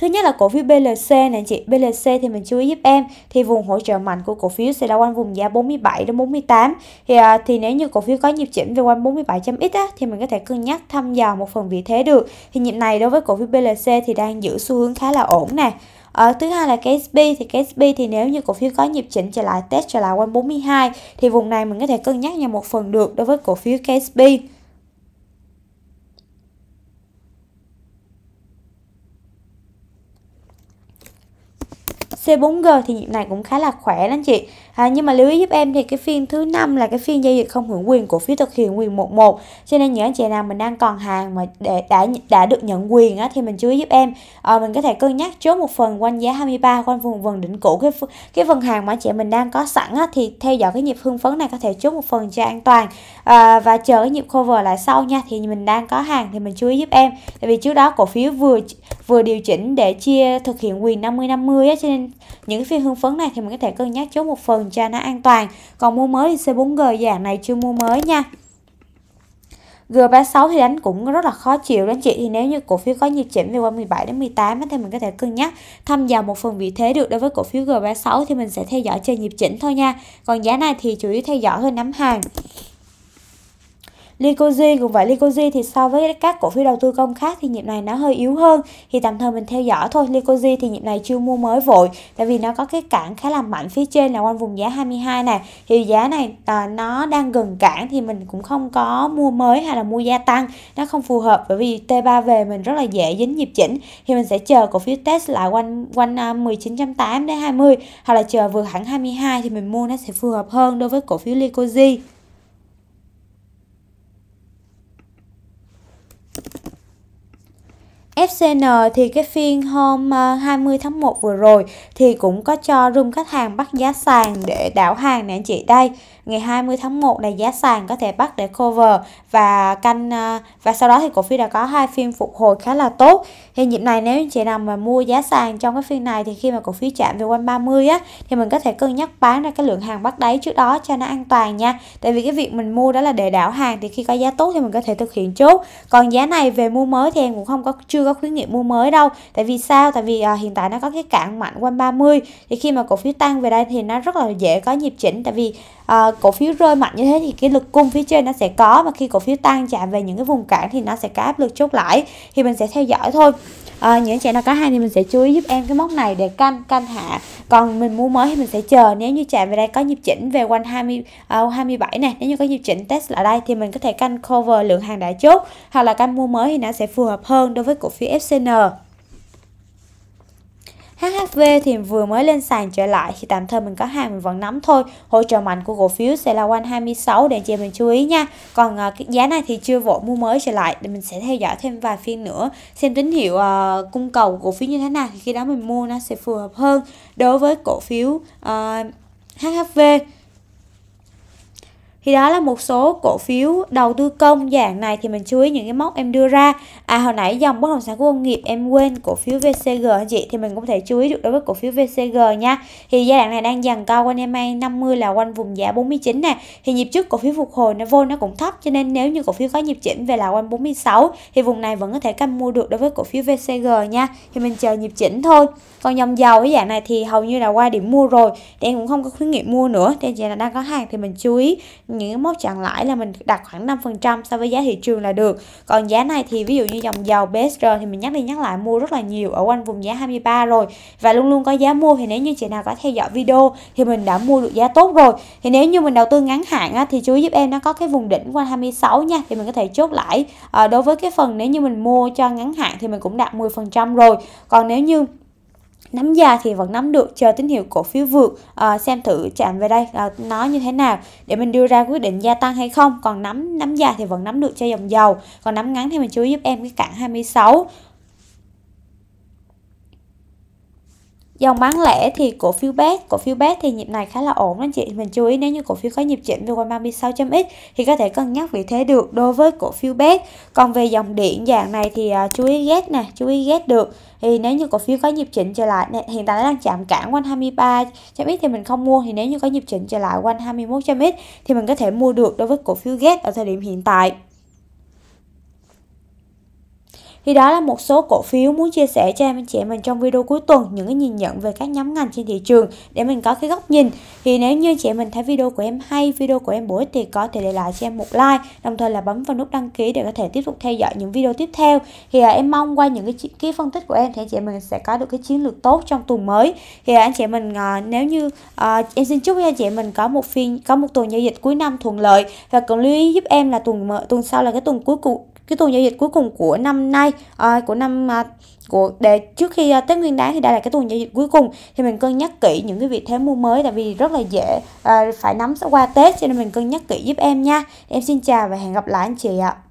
Thứ nhất là cổ phiếu BLC nè chị, BLC thì mình chú ý giúp em thì vùng hỗ trợ mạnh của cổ phiếu sẽ là quanh vùng giá 47 đến 48. Thì à, thì nếu như cổ phiếu có nhịp chỉnh về quanh 47.x á thì mình có thể cân nhắc thăm dò một phần vị thế được. Thì nhịp này đối với cổ phiếu BLC thì đang giữ xu hướng khá là ổn nè. ở ờ, thứ hai là KSB thì KSB thì nếu như cổ phiếu có nhịp chỉnh trở lại test trở lại quanh 42 thì vùng này mình có thể cân nhắc nhà một phần được đối với cổ phiếu KSB. C4G thì nhịp này cũng khá là khỏe đó anh chị à, nhưng mà lưu ý giúp em thì cái phiên thứ năm là cái phiên giao dịch không hưởng quyền của phiếu thực hiện quyền 11 cho nên những anh chị nào mình đang còn hàng mà để đã đã được nhận quyền á, thì mình chú ý giúp em à, mình có thể cân nhắc chốt một phần quanh giá 23 quanh vùng vần đỉnh cũ cái cái phần hàng mà chị mình đang có sẵn á, thì theo dõi cái nhịp hương phấn này có thể chốt một phần cho an toàn à, và chờ cái nhịp cover lại sau nha thì mình đang có hàng thì mình chú ý giúp em tại vì trước đó cổ phiếu vừa vừa điều chỉnh để chia thực hiện quyền 50 50 á, cho nên những phiên hưng phấn này thì mình có thể cân nhắc chốt một phần cho nó an toàn còn mua mới thì C4G dạng này chưa mua mới nha G36 thì đánh cũng rất là khó chịu đó chị thì nếu như cổ phiếu có nhịp chỉnh về qua 17 đến 18 thì mình có thể cân nhắc thăm dò một phần vị thế được đối với cổ phiếu G36 thì mình sẽ theo dõi chơi nhịp chỉnh thôi nha còn giá này thì chủ yếu theo dõi hơn nắm hàng Lycosi cũng vậy Lycosi thì so với các cổ phiếu đầu tư công khác thì nhịp này nó hơi yếu hơn thì tạm thời mình theo dõi thôi Lycosi thì nhịp này chưa mua mới vội tại vì nó có cái cản khá là mạnh phía trên là quanh vùng giá 22 này thì giá này à, nó đang gần cản thì mình cũng không có mua mới hay là mua gia tăng nó không phù hợp bởi vì T3 về mình rất là dễ dính nhịp chỉnh thì mình sẽ chờ cổ phiếu test e lại quanh quanh 19.8 à, đến 20 hoặc là chờ vượt hẳn 22 thì mình mua nó sẽ phù hợp hơn đối với cổ phiếu Lycosi FCN thì cái phiên hôm 20 ờ, tháng 1 vừa rồi thì cũng có cho room khách hàng bắt giá sàn để đảo hàng nè anh chị đây ngày 20 tháng 1 là giá sàn có thể bắt để cover và canh ờ, và sau đó thì cổ phiếu đã có hai phiên phục hồi khá là tốt thì nhịp này nếu chị nào mà mua giá sàn trong cái phiên này thì khi mà cổ phiếu chạm về quanh 30 á thì mình có thể cân nhắc bán ra cái lượng hàng bắt đáy trước đó cho nó an toàn nha tại vì cái việc mình mua đó là để đảo hàng thì khi có giá tốt thì mình có thể thực hiện chốt còn giá này về mua mới thì em cũng không có chưa có khuyến nghị mua mới đâu tại vì sao tại vì à, hiện tại nó có cái cạn mạnh quanh 30 thì khi mà cổ phiếu tăng về đây thì nó rất là dễ có nhịp chỉnh tại vì à, cổ phiếu rơi mạnh như thế thì cái lực cung phía trên nó sẽ có và khi cổ phiếu tăng chạm về những cái vùng cản thì nó sẽ có áp lực chốt lãi thì mình sẽ theo dõi thôi à, những trẻ nào có hai thì mình sẽ chú ý giúp em cái mốc này để canh canh hạ còn mình mua mới thì mình sẽ chờ nếu như chạm về đây có nhịp chỉnh về quanh 20 à, 27 này nếu như có nhịp chỉnh test lại đây thì mình có thể canh cover lượng hàng đã chốt hoặc là canh mua mới thì nó sẽ phù hợp hơn đối với cổ phiếu FCN HHV thì vừa mới lên sàn trở lại thì tạm thời mình có hàng mình vẫn nắm thôi. Hỗ trợ mạnh của cổ phiếu sẽ là quanh 26 để chị mình chú ý nha. Còn à, cái giá này thì chưa vội mua mới trở lại để mình sẽ theo dõi thêm vài phiên nữa xem tín hiệu à, cung cầu cổ phiếu như thế nào thì khi đó mình mua nó sẽ phù hợp hơn. Đối với cổ phiếu à, HHV thì đó là một số cổ phiếu đầu tư công dạng này thì mình chú ý những cái mốc em đưa ra à hồi nãy dòng bất động sản của công nghiệp em quên cổ phiếu VCG anh chị thì mình cũng thể chú ý được đối với cổ phiếu VCG nha thì giai đoạn này đang dần cao quanh MA 50 là quanh vùng giá 49 nè thì nhịp trước cổ phiếu phục hồi nó vô nó cũng thấp cho nên nếu như cổ phiếu có nhịp chỉnh về là quanh 46 thì vùng này vẫn có thể canh mua được đối với cổ phiếu VCG nha thì mình chờ nhịp chỉnh thôi còn dòng dầu cái dạng này thì hầu như là qua điểm mua rồi thì em cũng không có khuyến nghị mua nữa thì chị là đang có hàng thì mình chú ý những mốc chặn lãi là mình đặt khoảng 5% so với giá thị trường là được còn giá này thì ví dụ như dòng dầu BSR thì mình nhắc đi nhắc lại mua rất là nhiều ở quanh vùng giá 23 rồi và luôn luôn có giá mua thì nếu như chị nào có theo dõi video thì mình đã mua được giá tốt rồi thì nếu như mình đầu tư ngắn hạn á, thì chú giúp em nó có cái vùng đỉnh quanh 26 nha thì mình có thể chốt lãi à, ờ, đối với cái phần nếu như mình mua cho ngắn hạn thì mình cũng đạt 10% rồi còn nếu như nắm giá thì vẫn nắm được chờ tín hiệu cổ phiếu vượt à, xem thử chạm về đây à, nó như thế nào để mình đưa ra quyết định gia tăng hay không còn nắm nắm dài thì vẫn nắm được cho dòng dầu còn nắm ngắn thì mình chú ý giúp em cái cản 26 dòng bán lẻ thì cổ phiếu BET cổ phiếu BET thì nhịp này khá là ổn đó chị mình chú ý nếu như cổ phiếu có nhịp chỉnh về quanh 36.x thì có thể cân nhắc vị thế được đối với cổ phiếu BET còn về dòng điện dạng này thì uh, chú ý ghét nè chú ý ghét được thì nếu như cổ phiếu có nhịp chỉnh trở lại hiện tại nó đang chạm cản quanh 23 chấm x thì mình không mua thì nếu như có nhịp chỉnh trở lại quanh 21 chấm x thì mình có thể mua được đối với cổ phiếu ghét ở thời điểm hiện tại thì đó là một số cổ phiếu muốn chia sẻ cho em anh chị em mình trong video cuối tuần những cái nhìn nhận về các nhóm ngành trên thị trường để mình có cái góc nhìn. Thì nếu như chị em mình thấy video của em hay, video của em bổ ích thì có thể để lại cho em một like, đồng thời là bấm vào nút đăng ký để có thể tiếp tục theo dõi những video tiếp theo. Thì à, em mong qua những cái cái phân tích của em thì anh chị em mình sẽ có được cái chiến lược tốt trong tuần mới. Thì à, anh chị em mình à, nếu như à, em xin chúc cho anh chị em mình có một phiên có một tuần giao dịch cuối năm thuận lợi và cần lưu ý giúp em là tuần tuần sau là cái tuần cuối cùng cái tuần giao dịch cuối cùng của năm nay à, của năm à, của để trước khi à, Tết Nguyên Đán thì đây là cái tuần giao dịch cuối cùng thì mình cân nhắc kỹ những cái vị thế mua mới tại vì rất là dễ à, phải nắm qua Tết cho nên mình cân nhắc kỹ giúp em nha em xin chào và hẹn gặp lại anh chị ạ